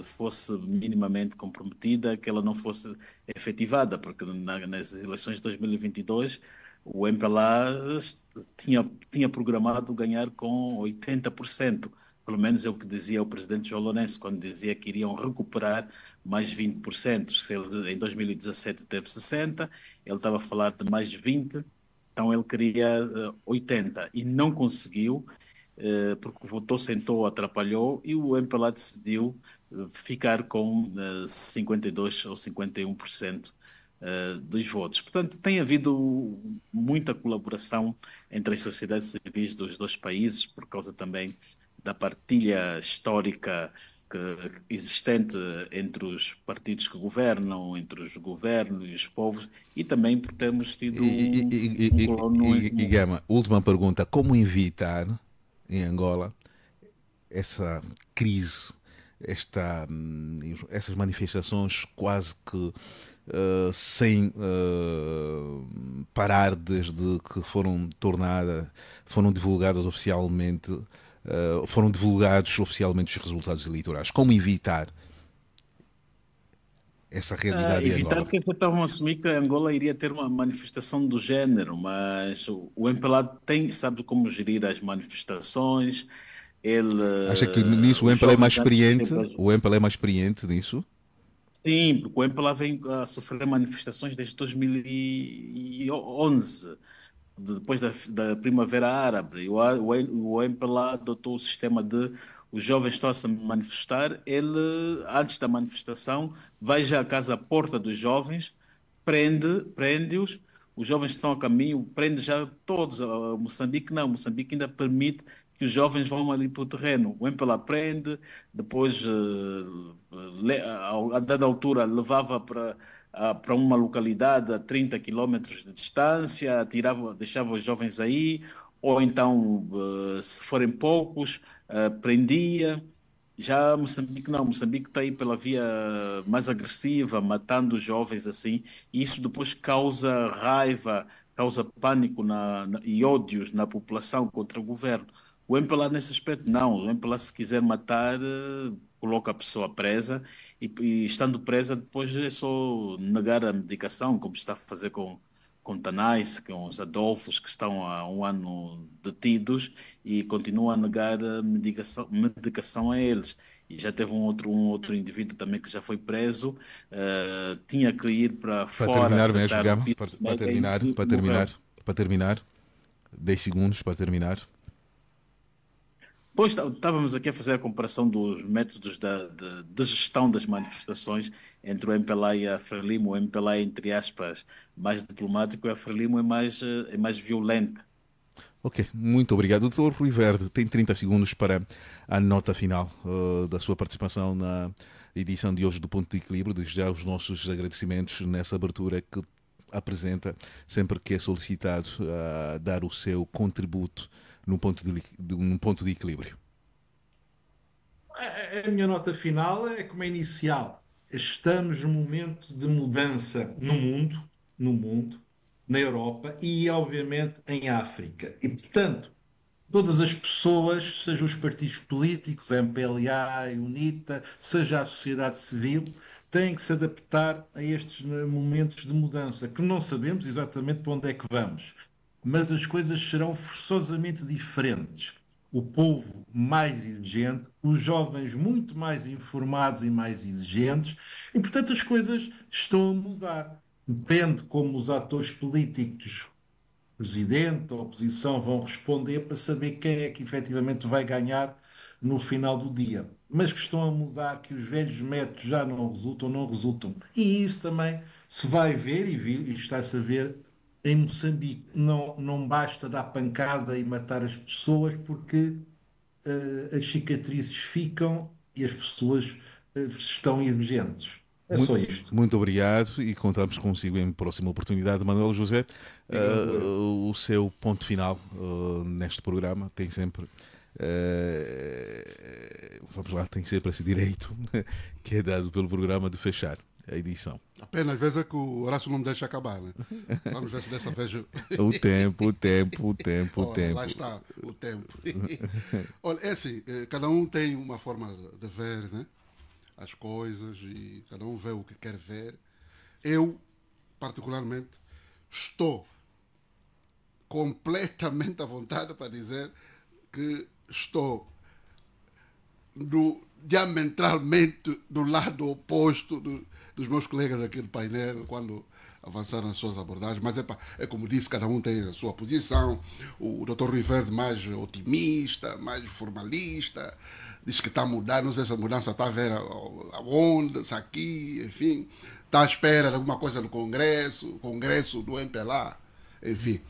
eh, fosse minimamente comprometida, que ela não fosse efetivada, porque na, nas eleições de 2022 o MPLA eh, tinha, tinha programado ganhar com 80% pelo menos é o que dizia o presidente João Lourenço, quando dizia que iriam recuperar mais 20%. em 2017 teve 60%, ele estava a falar de mais 20%, então ele queria 80% eh, e não conseguiu, eh, porque votou, sentou, atrapalhou e o MPLA decidiu eh, ficar com 52% ou 51% dos votos. Portanto, tem havido muita colaboração entre as sociedades civis dos dois países, por causa também da partilha histórica que, existente entre os partidos que governam, entre os governos e os povos, e também porque temos tido e, e, e, um, um, e, e, e Gama, última pergunta, como evitar em Angola essa crise, esta, hum, essas manifestações quase que uh, sem uh, parar desde que foram tornadas, foram divulgadas oficialmente uh, foram divulgados oficialmente os resultados eleitorais. Como evitar essa realidade uh, Evitar que estavam a assumir que Angola iria ter uma manifestação do género, mas o, o MPLA tem, sabe como gerir as manifestações. Ele, Acha que nisso o MPLA é mais experiente? O MPLA é mais experiente nisso? Sim, porque o MPLA vem a sofrer manifestações desde 2011 depois da, da Primavera Árabe, o, o, o MPLA adotou o sistema de os jovens estão a se manifestar, ele, antes da manifestação, vai já à casa à porta dos jovens, prende-os, prende os jovens estão a caminho, prende já todos. o Moçambique não, Moçambique ainda permite que os jovens vão ali para o terreno. O MPLA prende, depois, eh, eh, a dada altura, levava para ah, para uma localidade a 30 quilômetros de distância, tirava, deixava os jovens aí, ou então, eh, se forem poucos, eh, prendia. Já Moçambique não, Moçambique está aí pela via mais agressiva, matando jovens assim, e isso depois causa raiva, causa pânico na, na, e ódios na população contra o governo. O MPLA nesse aspecto não, o MPLA se quiser matar, eh, coloca a pessoa presa e, e, estando presa, depois é só negar a medicação, como está a fazer com, com Tanais, com os Adolfos, que estão há um ano detidos e continua a negar a medicação, medicação a eles. E já teve um outro, um outro indivíduo também que já foi preso, uh, tinha que ir para fora. Terminar mesmo, Gama, para, para terminar mesmo, para, terminar, para terminar, para terminar, 10 segundos para terminar. Pois tá, estávamos aqui a fazer a comparação dos métodos da, de, de, gestão das manifestações entre o MPLA e a Frelimo. O MPLA é, entre aspas, mais diplomático e a Frelimo é mais, eh, é mais violenta. Ok, muito obrigado. Doutor Rui Verde, tem 30 segundos para a nota final uh, da sua participação na edição de hoje do Ponto de Equilíbrio. Desde já os nossos agradecimentos nessa abertura que apresenta sempre que é solicitado a uh, eh, dar o seu contributo num ponto de, num ponto de equilíbrio? A, a minha nota final é como a é inicial. Estamos num momento de mudança no mundo, no mundo, na Europa e, obviamente, em África. E, portanto, todas as pessoas, sejam os partidos políticos, a MPLA, a UNITA, seja a sociedade civil, têm que se adaptar a estes eh, momentos de mudança, que não sabemos exatamente para onde é que vamos mas as coisas serão forçosamente diferentes. O povo mais exigente, os jovens muito mais informados e mais exigentes, e portanto as coisas estão a mudar. Depende como os atores políticos, presidente, a oposição, vão responder para saber quem é que efetivamente vai ganhar no final do dia. Mas que estão a mudar, que os velhos métodos já não resultam, não resultam. E isso também se vai ver e, e está-se a ver em Moçambique não, não basta dar pancada e matar as pessoas porque uh, as cicatrizes ficam e as pessoas uh, estão emergentes. É muito, só isto. Muito obrigado e contamos consigo em próxima oportunidade. Manuel José, uh, o seu ponto final neste programa tem sempre. vamos lá, tem sempre esse direito que é dado pelo programa de fechar a edição. apenas pena, às vezes é que o Horácio não me deixa acabar, né? Vamos ver se dessa vez. o tempo, o tempo, o tempo, o tempo. Lá está, o tempo. Olha, é assim, eh, cada um tem uma forma de ver, né? As coisas e cada um vê o que quer ver. Eu, particularmente, estou completamente à vontade para dizer que estou do, diametralmente do lado oposto do, dos meus colegas aqui do painel quando avançaram as suas abordagens, mas é, é como disse, cada um tem a sua posição. O Dr. Riverde mais otimista, mais formalista, diz que está a mudar, não sei se a mudança está a ver aonde, se aqui, enfim, está à espera de alguma coisa no Congresso, Congresso do MPLA, enfim.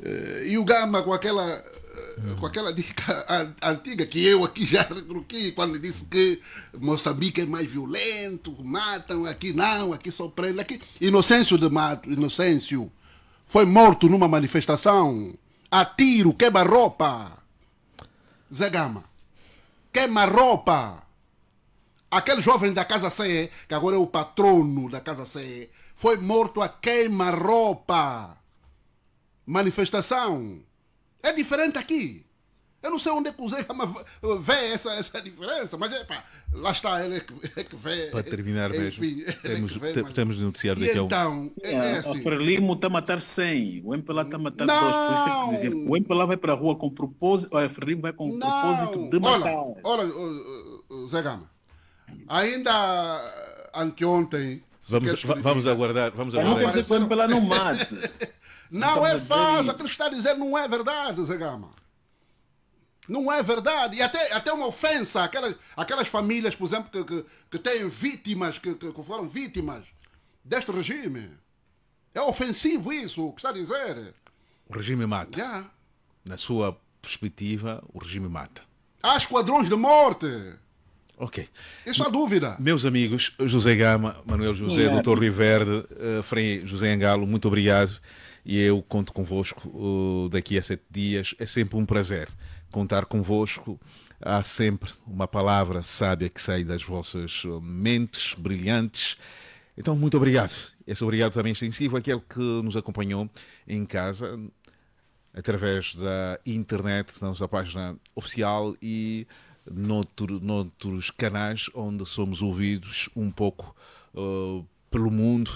Eh, e o Gama, com aquela, eh, com aquela dica antiga que eu aqui já retruquei, quando disse que Moçambique é mais violento, matam, aqui não, aqui só prende. Aqui. Inocêncio de Mato, Inocêncio, foi morto numa manifestação, a tiro, queima roupa Zé Gama, queima-roupa. Aquele jovem da Casa C que agora é o patrono da Casa C foi morto a queima-roupa manifestação. É diferente aqui. Eu não sei onde é que o Zé vê essa, essa diferença, mas epa, lá está, ele é que, é que vê. Para terminar enfim, mesmo, é temos, é vê, temos de noticiar daqui a então, é, é, é assim. O Frelimo está a matar 100, o MPLA está a matar não. por isso é que dizia, o MPLA vai para a rua com propósito, o Frelimo vai com não. propósito de matar. Olha, olha Zé Gama, ainda anteontem... Vamos, vamos, vamos aguardar, vamos aguardar. Não dizer que o MPLA não mate. Não então, é fácil. Aquilo que está a dizer não é verdade, Zé Gama. Não é verdade. E até, até uma ofensa àquelas, aquelas famílias, por exemplo, que, que, que têm vítimas, que, que, foram vítimas deste regime. É ofensivo isso, o que está a dizer. O regime mata. Yeah. Na sua perspectiva, o regime mata. Há esquadrões de morte. Ok. Isso há dúvida. Meus amigos, José Gama, Manuel José, Dr Riverde, uh, Frei José Angalo, muito obrigado e eu conto convosco uh, daqui a sete dias. É sempre um prazer contar convosco. Há sempre uma palavra sábia que sai das vossas uh, mentes brilhantes. Então, muito obrigado. Esse obrigado também extensivo àquele é é que nos acompanhou em casa, através da internet, na nossa página oficial e noutro, noutros canais onde somos ouvidos um pouco uh, pelo mundo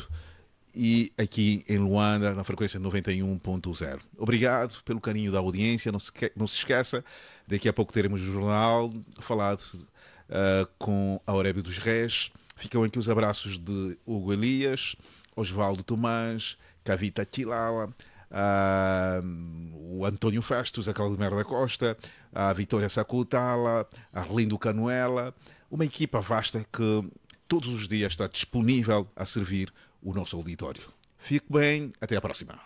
e aqui em Luanda, na frequência 91.0. Obrigado pelo carinho da audiência. Não se, não se esqueça, daqui a pouco teremos o jornal falado uh, com a Aurébio dos Reis. Ficam aqui os abraços de Hugo Elias, Osvaldo Tomás, Cavita Tilala, uh, o António Fastos, a Claudemir da Costa, a Vitória Sacutala, a Arlindo Canuela, uma equipa vasta que todos os dias está disponível a servir o nosso auditório. Fique bem, até à próxima.